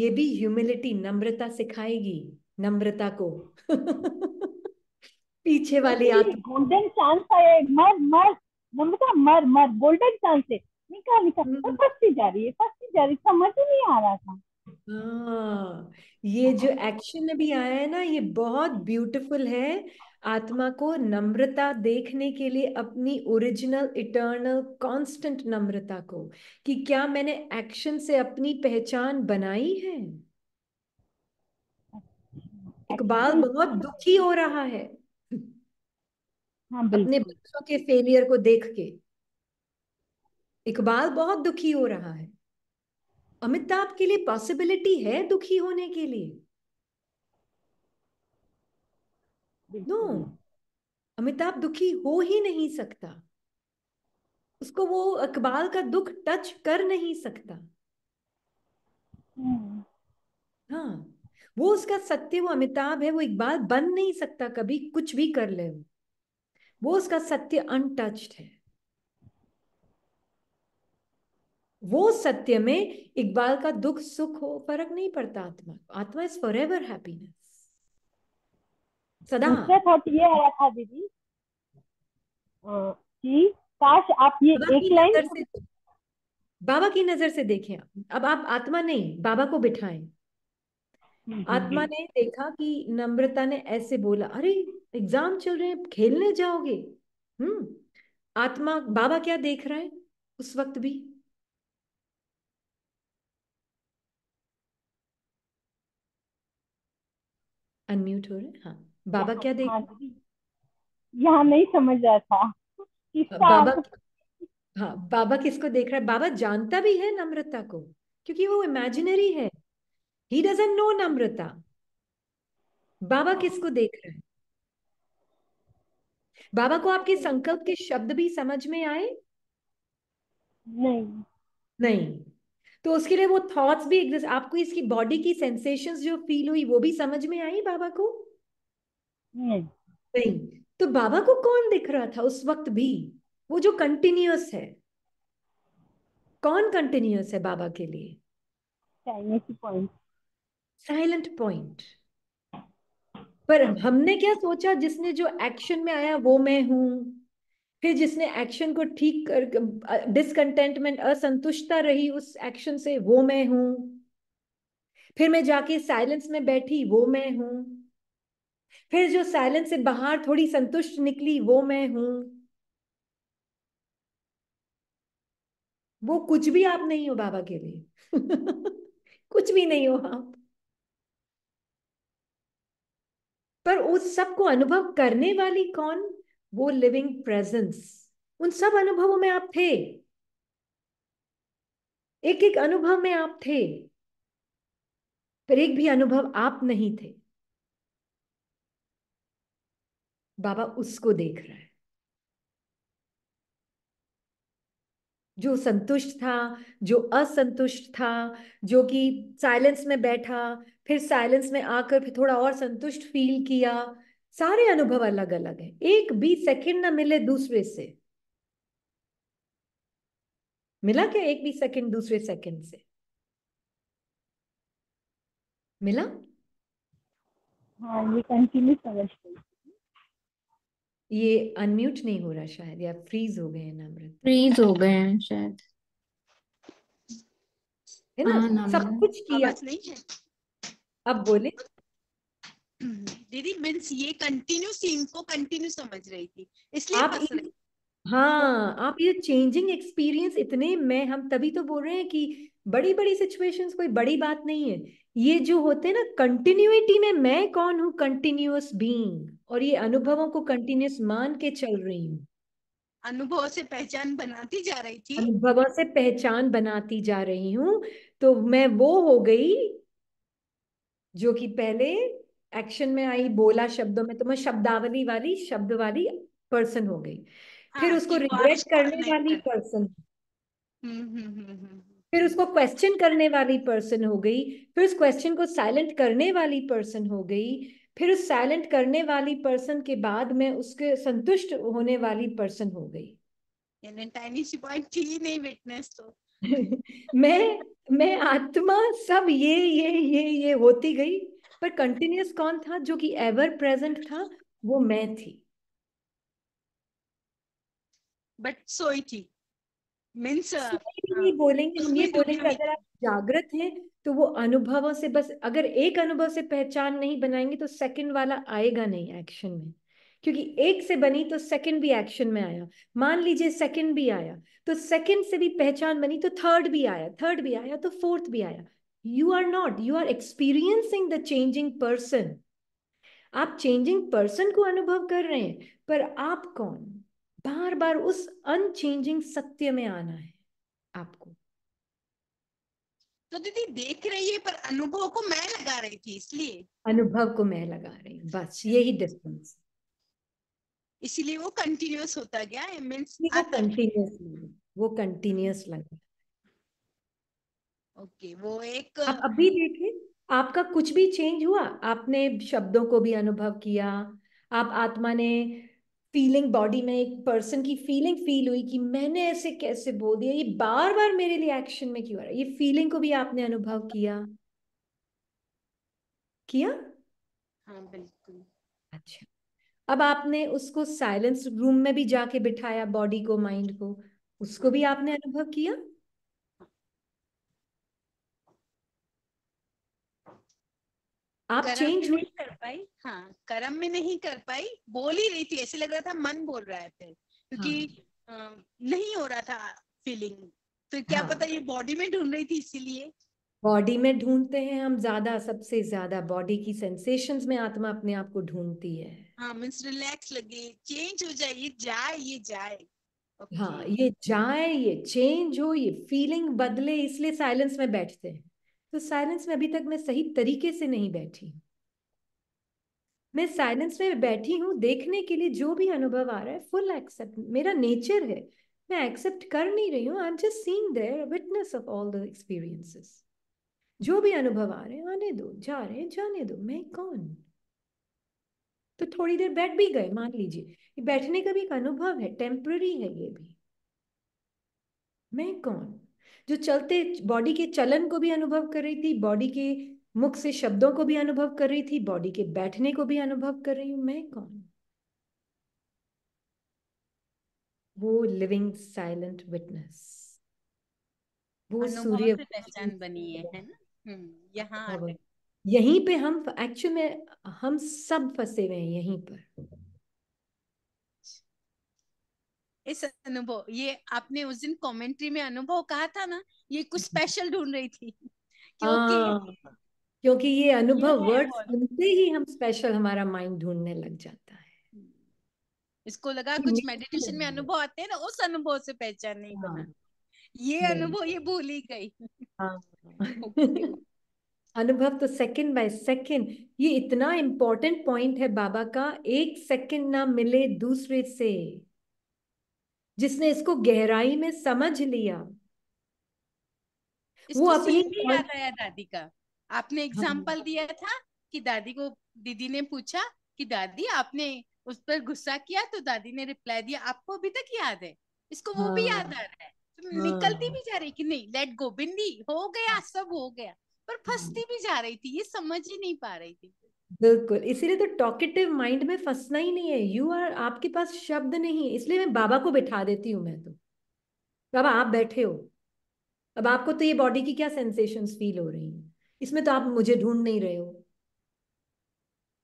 ये भी ह्यूमिलिटी नम्रता सिखाएगी नम्रता को पीछे वाले आत्मा गोल्डन चांस है मर मर नम्रता मर मर गोल्डन चांस है निकाल निकाल हम्म। फंसती जा रही है फंसती जा रही समझ नहीं आ रहा था हाँ ये जो एक्शन अभी आया है ना ये बहुत ब्यूटीफुल है आत्मा को नम्रता देखने के लिए अपनी ओरिजिनल इटर्नल कांस्टेंट नम्रता को कि क्या मैंने एक्शन से अपनी पहचान बनाई है इकबाल बहुत दुखी हो रहा है हाँ, अपने बच्चों के फेलियर को देख के इकबाल बहुत दुखी हो रहा है अमिताभ के लिए पॉसिबिलिटी है दुखी होने के लिए नो no. अमिताभ दुखी हो ही नहीं सकता उसको वो अकबाल का दुख टच कर नहीं सकता हम्म। हाँ वो उसका सत्य वो अमिताभ है वो इकबाल बन नहीं सकता कभी कुछ भी कर ले वो उसका सत्य अनटच्ड है वो सत्य में इकबाल का दुख सुख हो फर्क नहीं पड़ता आत्मा आत्मा इज फॉर एवर हैप्पीनेस सदा ये आया था दीदी कि काश आप ये एक लाइन बाबा की नजर से देखें अब आप आत्मा नहीं बाबा को बिठाएं हम्म, हम्म, आत्मा हम्म। ने देखा कि नम्रता ने ऐसे बोला अरे एग्जाम चल रहे हैं खेलने जाओगे हम्म आत्मा बाबा क्या देख रहा है उस वक्त भी अनम्यूट हो रहे हाँ बाबा क्या देख हाँ। रहे यहाँ नहीं समझ रहा था बाबा हाँ बाबा किसको देख रहा है बाबा जानता भी है नम्रता को क्योंकि वो इमेजिनरी है ही डजेंट नो नम्रता बाबा हाँ। किसको देख रहा है बाबा को आपके संकल्प के शब्द भी समझ में आए नहीं नहीं तो उसके लिए वो थॉट्स भी एग्जिस्ट आपको इसकी बॉडी की सेंसेशंस जो फील हुई वो भी समझ में आई बाबा को hmm. नहीं तो बाबा को कौन दिख रहा था उस वक्त भी वो जो कंटिन्यूस है कौन कंटिन्यूस है बाबा के लिए साइलेंट पॉइंट साइलेंट पॉइंट पर हमने क्या सोचा जिसने जो एक्शन में आया वो मैं हूं फिर जिसने एक्शन को ठीक कर डिसकंटेंटमेंट असंतुष्टता रही उस एक्शन से वो मैं हूं फिर मैं जाके साइलेंस में बैठी वो मैं हूं फिर जो साइलेंस से बाहर थोड़ी संतुष्ट निकली वो मैं हूं वो कुछ भी आप नहीं हो बाबा के लिए कुछ भी नहीं हो आप पर उस सबको अनुभव करने वाली कौन वो लिविंग प्रेजेंस उन सब अनुभवों में आप थे एक एक अनुभव में आप थे पर एक भी अनुभव आप नहीं थे बाबा उसको देख रहा है जो संतुष्ट था जो असंतुष्ट था जो कि साइलेंस में बैठा फिर साइलेंस में आकर फिर थोड़ा और संतुष्ट फील किया सारे अनुभव अलग अलग है एक भी सेकंड ना मिले दूसरे से मिला क्या एक भी सेकंड दूसरे सेकंड से मिला हाँ ये अनम्यूट नहीं हो रहा शायद या फ्रीज हो गए हैं अमृत फ्रीज हो गए हैं शायद है ना हाँ, सब कुछ किया अब बोले दीदी मीन्स ये कंटिन्यू सीन को कंटिन्यू समझ रही थी इसलिए आप इन, हाँ आप ये चेंजिंग एक्सपीरियंस इतने में हम तभी तो बोल रहे हैं कि बड़ी बड़ी सिचुएशंस कोई बड़ी बात नहीं है ये जो होते हैं ना कंटिन्यूटी में मैं कौन हूँ कंटिन्यूअस बीइंग और ये अनुभवों को कंटिन्यूस मान के चल रही हूँ अनुभव से पहचान बनाती जा रही थी अनुभवों से पहचान बनाती जा रही हूँ तो मैं वो हो गई जो कि पहले एक्शन में आई बोला शब्दों में तो मैं शब्दावली वाली शब्द वाली पर्सन हो गई फिर हाँ, उसको अच्छा रिग्रेट हम्म, हम्म, हम्म, करने वाली पर्सन फिर उसको क्वेश्चन करने वाली पर्सन हो गई फिर उस क्वेश्चन को साइलेंट करने वाली पर्सन हो गई फिर उस साइलेंट करने वाली पर्सन के बाद में उसके संतुष्ट होने वाली पर्सन हो गई तो। मैं मैं आत्मा सब ये ये ये ये होती गई पर कंटिन्यूस कौन था जो कि एवर प्रेजेंट था वो मैं थी बट सोई थी मीन्स uh, बोलेंगे हम ये बोलेंगे अगर आप जागृत हैं तो वो अनुभवों से बस अगर एक अनुभव से पहचान नहीं बनाएंगे तो सेकंड वाला आएगा नहीं एक्शन में क्योंकि एक से बनी तो सेकंड भी एक्शन में आया मान लीजिए सेकंड भी आया तो सेकंड से भी पहचान बनी तो थर्ड भी आया थर्ड भी आया तो फोर्थ भी आया you are not you are experiencing the changing person आप चेंजिंग पर्सन को अनुभव कर रहे हैं पर आप कौन बार बार उस अनचेंजिंग सत्य में आना है आपको तो दीदी देख रही है पर अनुभव को मैं लगा रही थी इसलिए अनुभव को मैं लगा रही हूँ बस यही डिफरेंस इसीलिए वो कंटिन्यूस होता गया मीन्स वो कंटिन्यूस वो कंटिन्यूस लगा ओके वो एक आप अभी देखिए आपका कुछ भी चेंज हुआ आपने शब्दों को भी अनुभव किया आप आत्मा ने फीलिंग बॉडी में एक पर्सन की फीलिंग फील हुई कि मैंने ऐसे कैसे बोल दिया ये बार बार मेरे लिए एक्शन में क्यों आ रहा है ये फीलिंग को भी आपने अनुभव किया किया हाँ बिल्कुल अच्छा अब आपने उसको साइलेंस रूम में भी जाके बिठाया बॉडी को माइंड को उसको भी हाँ। आपने अनुभव किया आप चेंज हुई कर पाई हाँ कर्म में नहीं कर पाई बोल ही रही थी ऐसे लग रहा था मन बोल रहा है फिर क्योंकि हाँ. नहीं हो रहा था फीलिंग तो क्या हाँ. पता ये बॉडी में ढूंढ रही थी इसीलिए बॉडी में ढूंढते हैं हम ज्यादा सबसे ज्यादा बॉडी की सेंसेशंस में आत्मा अपने आप को ढूंढती है हाँ मीन्स रिलैक्स लगे चेंज हो जाए ये जाए ये जाए हाँ, okay. हाँ ये जाए ये चेंज हो ये फीलिंग बदले इसलिए साइलेंस में बैठते हैं तो साइलेंस में अभी तक मैं सही तरीके से नहीं बैठी मैं साइलेंस में बैठी हूँ देखने के लिए जो भी अनुभव आ रहा है फुल एक्सेप्ट मेरा नेचर है मैं एक्सेप्ट कर नहीं रही हूँ I am just seen there witness of all the experiences जो भी अनुभव आ रहे हैं आने दो जा रहे हैं जाने दो मैं कौन तो थोड़ी देर बैठ भी गए मान लीजिए ये बैठने का भी एक अनुभव है टेम्पररी है ये भी मैं कौन जो चलते बॉडी के चलन को भी अनुभव कर रही थी बॉडी के मुख से शब्दों को भी अनुभव कर रही थी बॉडी के बैठने को भी अनुभव कर रही हूं मैं कौन वो लिविंग साइलेंट विटनेस वो सूर्य पहचान बनी है, है ना हम्म, यहाँ हाँ, यहीं पे हम एक्चुअल में हम सब फंसे हुए हैं यहीं पर इस अनुभव ये आपने उस दिन कमेंट्री में अनुभव कहा था ना ये कुछ स्पेशल ढूंढ रही थी क्योंकि हाँ, क्योंकि ये अनुभव वर्ड सुनते ही हम स्पेशल हमारा माइंड ढूंढने लग जाता है हम्म। इसको लगा कुछ मेडिटेशन में अनुभव आते हैं ना उस अनुभव से पहचान हाँ, नहीं बना ये अनुभव ये भूल ही गई हाँ। अनुभव तो सेकंड बाय सेकंड ये इतना इम्पोर्टेंट पॉइंट है बाबा का एक सेकंड ना मिले दूसरे से जिसने इसको गहराई में समझ लिया वो अपनी याद आया दादी का आपने एग्जाम्पल हाँ। दिया था कि दादी को दीदी ने पूछा कि दादी आपने उस पर गुस्सा किया तो दादी ने रिप्लाई दिया आपको अभी तक याद है इसको वो हाँ। भी याद आ रहा है हाँ। निकलती भी जा रही कि नहीं लेट गो बिंदी हो गया सब हो गया पर फंसती हाँ। भी जा रही थी ये समझ ही नहीं पा रही थी बिल्कुल इसीलिए तो टॉकेटिव माइंड में फंसना ही नहीं है यू आर आपके पास शब्द नहीं इसलिए मैं बाबा को बिठा देती हूँ मैं तो बाबा आप बैठे हो अब आपको तो ये बॉडी की क्या सेंसेशन फील हो रही है इसमें तो आप मुझे ढूंढ नहीं रहे हो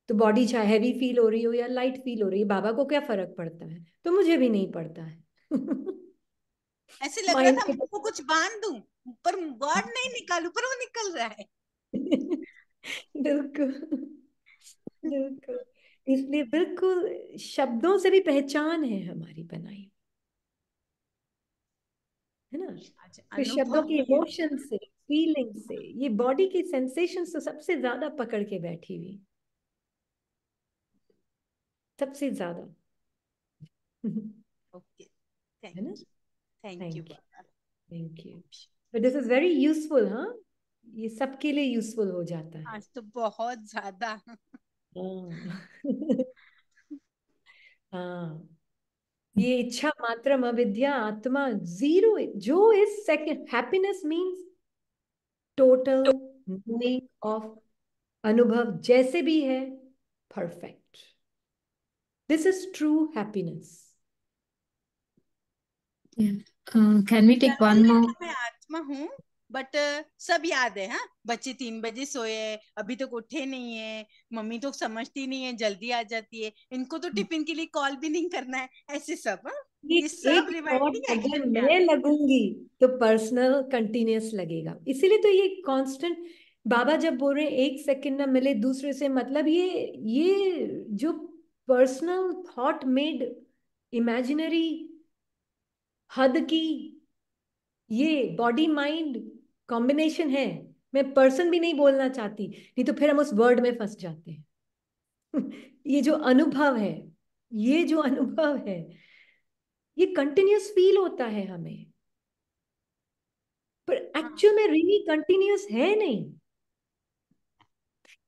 तो बॉडी चाहे हैवी फील हो रही हो या लाइट फील हो रही है बाबा को क्या फर्क पड़ता है तो मुझे भी नहीं पड़ता है ऐसे लग रहा था मुझको कुछ बांध दूं पर गॉड नहीं निकालूं पर वो निकल रहा है बिल्कुल बिल्कुल इसलिए बिल्कुल शब्दों से भी पहचान है हमारी बनाई है ना तो शब्दों की इमोशन से फीलिंग से ये बॉडी की सेंसेशन तो सबसे ज्यादा पकड़ के बैठी हुई सबसे ज्यादा okay thank you thank you but this is very useful हाँ ये सबके लिए यूजफुल हो जाता है आज तो बहुत ज्यादा हाँ।, हाँ ये इच्छा मात्र अविद्या आत्मा जीरो जो is second happiness means total knowing of अनुभव जैसे भी है perfect this is true happiness can we take one more मैं आत्मा हूँ बट सब याद है हाँ बच्चे तीन बजे सोए अभी तक तो उठे नहीं है मम्मी तो समझती नहीं है जल्दी आ जाती है इनको तो हम्म। टिफिन के लिए कॉल भी नहीं करना है ऐसे सब हाँ अगर मैं लगूंगी तो पर्सनल कंटिन्यूस लगेगा इसीलिए तो ये कांस्टेंट बाबा जब बोल रहे हैं एक सेकंड ना मिले दूसरे से मतलब ये ये जो पर्सनल थॉट मेड इमेजिनरी हद की ये बॉडी माइंड कॉम्बिनेशन है मैं पर्सन भी नहीं बोलना चाहती नहीं तो फिर हम उस वर्ड में फंस जाते हैं ये जो अनुभव है ये जो अनुभव है ये कंटिन्यूस फील होता है हमें पर एक्चुअल में रियली कंटिन्यूस है नहीं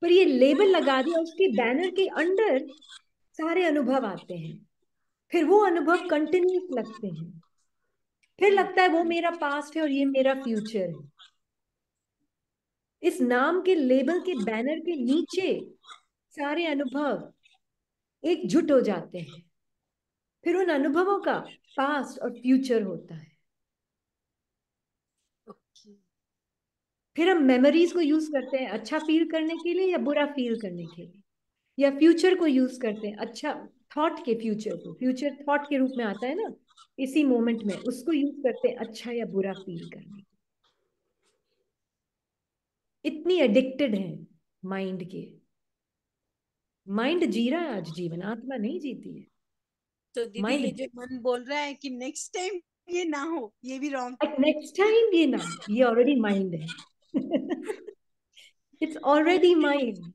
पर ये लेबल लगा दिया उसके बैनर के अंडर सारे अनुभव आते हैं फिर वो अनुभव कंटिन्यूस लगते हैं फिर लगता है वो मेरा पास्ट है और ये मेरा फ्यूचर है इस नाम के लेबल के बैनर के नीचे सारे अनुभव एकजुट हो जाते हैं फिर उन अनुभवों का पास्ट और फ्यूचर होता है फिर हम मेमोरीज को यूज करते हैं अच्छा फील करने के लिए या बुरा फील करने के लिए या फ्यूचर को यूज करते हैं अच्छा थॉट के फ्यूचर को फ्यूचर थॉट के रूप में आता है ना इसी मोमेंट में उसको यूज करते हैं अच्छा या बुरा फील करने इतनी एडिक्टेड है माइंड के माइंड जी रहा है आज जीवन आत्मा नहीं जीती है तो माइंड जो मन बोल रहा है कि नेक्स्ट टाइम ये ना हो ये भी रॉन्ग नेक्स्ट टाइम ये ना ये ऑलरेडी माइंड है इट्स ऑलरेडी माइंड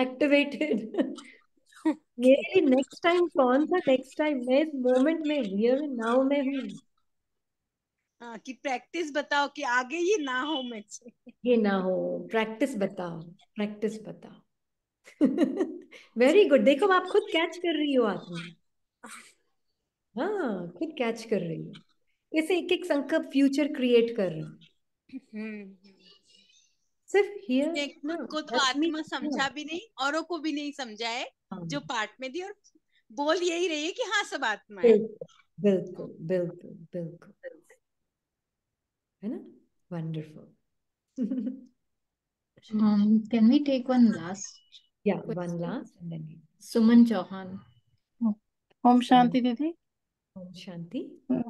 एक्टिवेटेड मेरे नेक्स्ट टाइम कौन सा नेक्स्ट टाइम मैं इस मोमेंट में हियर नाउ में हूँ कि प्रैक्टिस बताओ कि आगे ये ना हो मैच ये ना हो प्रैक्टिस बताओ प्रैक्टिस बताओ वेरी गुड देखो आप खुद कैच कर रही हो आत्मा हाँ खुद कैच कर रही हो इसे एक एक संकल्प फ्यूचर क्रिएट कर रही हो हम्म। सिर्फ हियर को तो आत्मा समझा भी नहीं औरों को भी नहीं समझा है हाँ। जो पार्ट में दी और बोल यही रही है कि हाँ सब आत्मा है बिल्कुल बिल्कुल बिल्कुल है ना wonderful can we take one last या one last one last and then Om Shanti दीदी ओम शांति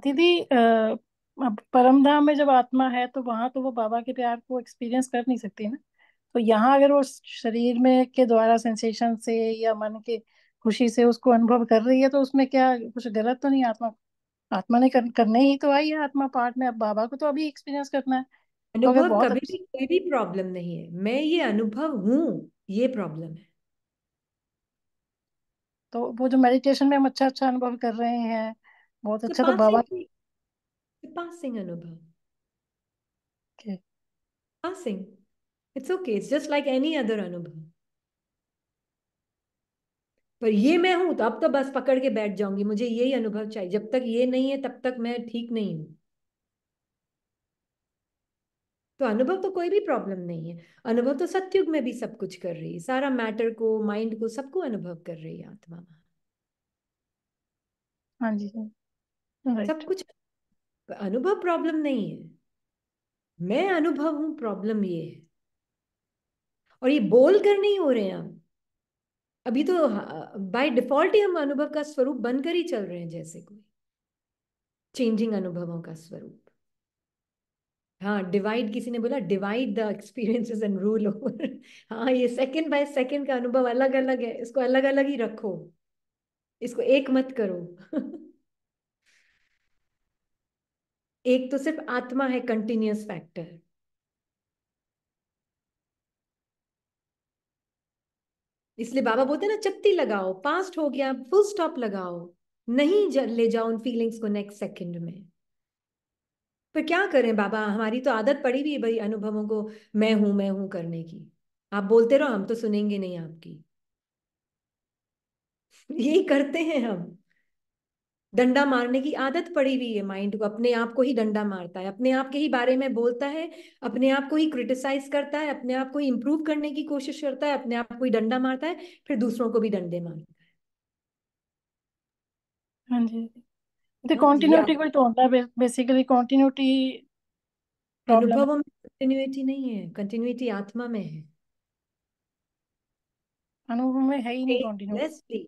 दीदी परम धाम में जब आत्मा है तो वहां तो वो बाबा के प्यार को एक्सपीरियंस कर नहीं सकती ना तो यहाँ अगर वो शरीर में के द्वारा सेंसेशन से या मन के खुशी से उसको अनुभव कर रही है तो उसमें क्या कुछ गलत तो नहीं आत्मा आत्मा ने कर, करने ही तो आई है आत्मा पार्ट में अब बाबा को तो अभी एक्सपीरियंस करना है तो अनुभव तो कभी भी कोई भी प्रॉब्लम नहीं है मैं ये अनुभव हूँ ये प्रॉब्लम है तो वो जो मेडिटेशन में हम अच्छा अच्छा अनुभव कर रहे हैं बहुत अच्छा तो बाबा पासिंग अनुभव passing it's okay it's just like any other अनुभव पर ये मैं हूं तो अब तो बस पकड़ के बैठ जाऊंगी मुझे यही अनुभव चाहिए जब तक ये नहीं है तब तक मैं ठीक नहीं हूं तो अनुभव तो कोई भी प्रॉब्लम नहीं है अनुभव तो सत्युग में भी सब कुछ कर रही है सारा मैटर को माइंड को सबको अनुभव कर रही है आत्मा हाँ जी सब कुछ अनुभव प्रॉब्लम नहीं है मैं अनुभव हूं प्रॉब्लम ये है और ये बोल कर नहीं हो रहे हैं आप अभी तो बाय हाँ, डिफॉल्ट ही हम अनुभव का स्वरूप बनकर ही चल रहे हैं जैसे कोई चेंजिंग अनुभवों का स्वरूप हाँ डिवाइड किसी ने बोला divide the experiences and rule over हाँ ये सेकंड बाय सेकंड का अनुभव अलग अलग है इसको अलग अलग ही रखो इसको एक मत करो एक तो सिर्फ आत्मा है कंटिन्यूस फैक्टर इसलिए बाबा बोलते हैं ना चप्ती लगाओ पास्ट हो गया फुल स्टॉप लगाओ नहीं ले जाओ उन फीलिंग्स को नेक्स्ट सेकंड में पर क्या करें बाबा हमारी तो आदत पड़ी हुई भाई अनुभवों को मैं हूं मैं हूं करने की आप बोलते रहो हम तो सुनेंगे नहीं आपकी यही करते हैं हम डंडा मारने की आदत पड़ी हुई है माइंड को अपने आप को ही डंडा मारता है अपने आप के ही बारे में बोलता है अपने आप को ही क्रिटिसाइज करता है अपने आप को ही इम्प्रूव करने की कोशिश करता है अपने आप को ही डंडा मारता है फिर दूसरों को भी डंडे मारता है हाँ जी तो हाँ कोई तो होता है बेसिकली अनुभव में कंटिन्यूटी नहीं है कंटिन्यूटी आत्मा में है अनुभव में है ही नहीं कंटिन्यूटी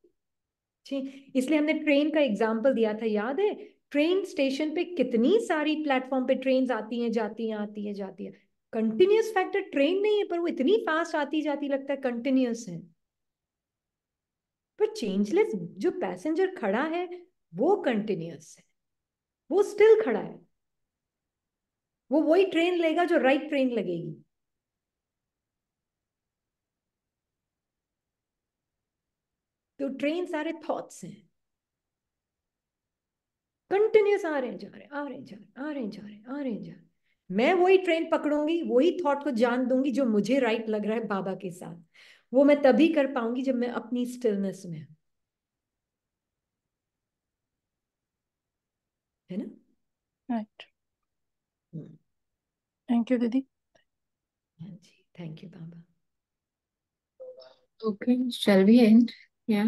ठीक इसलिए हमने ट्रेन का एग्जाम्पल दिया था याद है ट्रेन स्टेशन पे कितनी सारी प्लेटफॉर्म पे ट्रेन आती हैं जाती हैं आती हैं जाती हैं कंटिन्यूस फैक्टर ट्रेन नहीं है पर वो इतनी फास्ट आती जाती लगता है कंटिन्यूस है पर चेंजलेस जो पैसेंजर खड़ा है वो कंटिन्यूस है वो स्टिल खड़ा है वो वही ट्रेन लेगा जो राइट ट्रेन लगेगी तो ट्रेन सारे थॉट्स हैं कंटिन्यूस आ रहे जा रहे आ रहे जा रहे आ रहे जा रहे आ रहे जा रहे मैं वही ट्रेन पकड़ूंगी वही थॉट को जान दूंगी जो मुझे राइट लग रहा है बाबा के साथ वो मैं तभी कर पाऊंगी जब मैं अपनी स्टिलनेस में है ना राइट थैंक यू दीदी हाँ जी थैंक यू बाबा okay shall we end Yeah.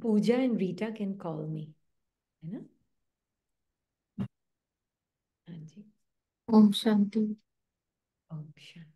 Pooja and Rita can call me. you know. हाँ Om Shanti. Om Shanti.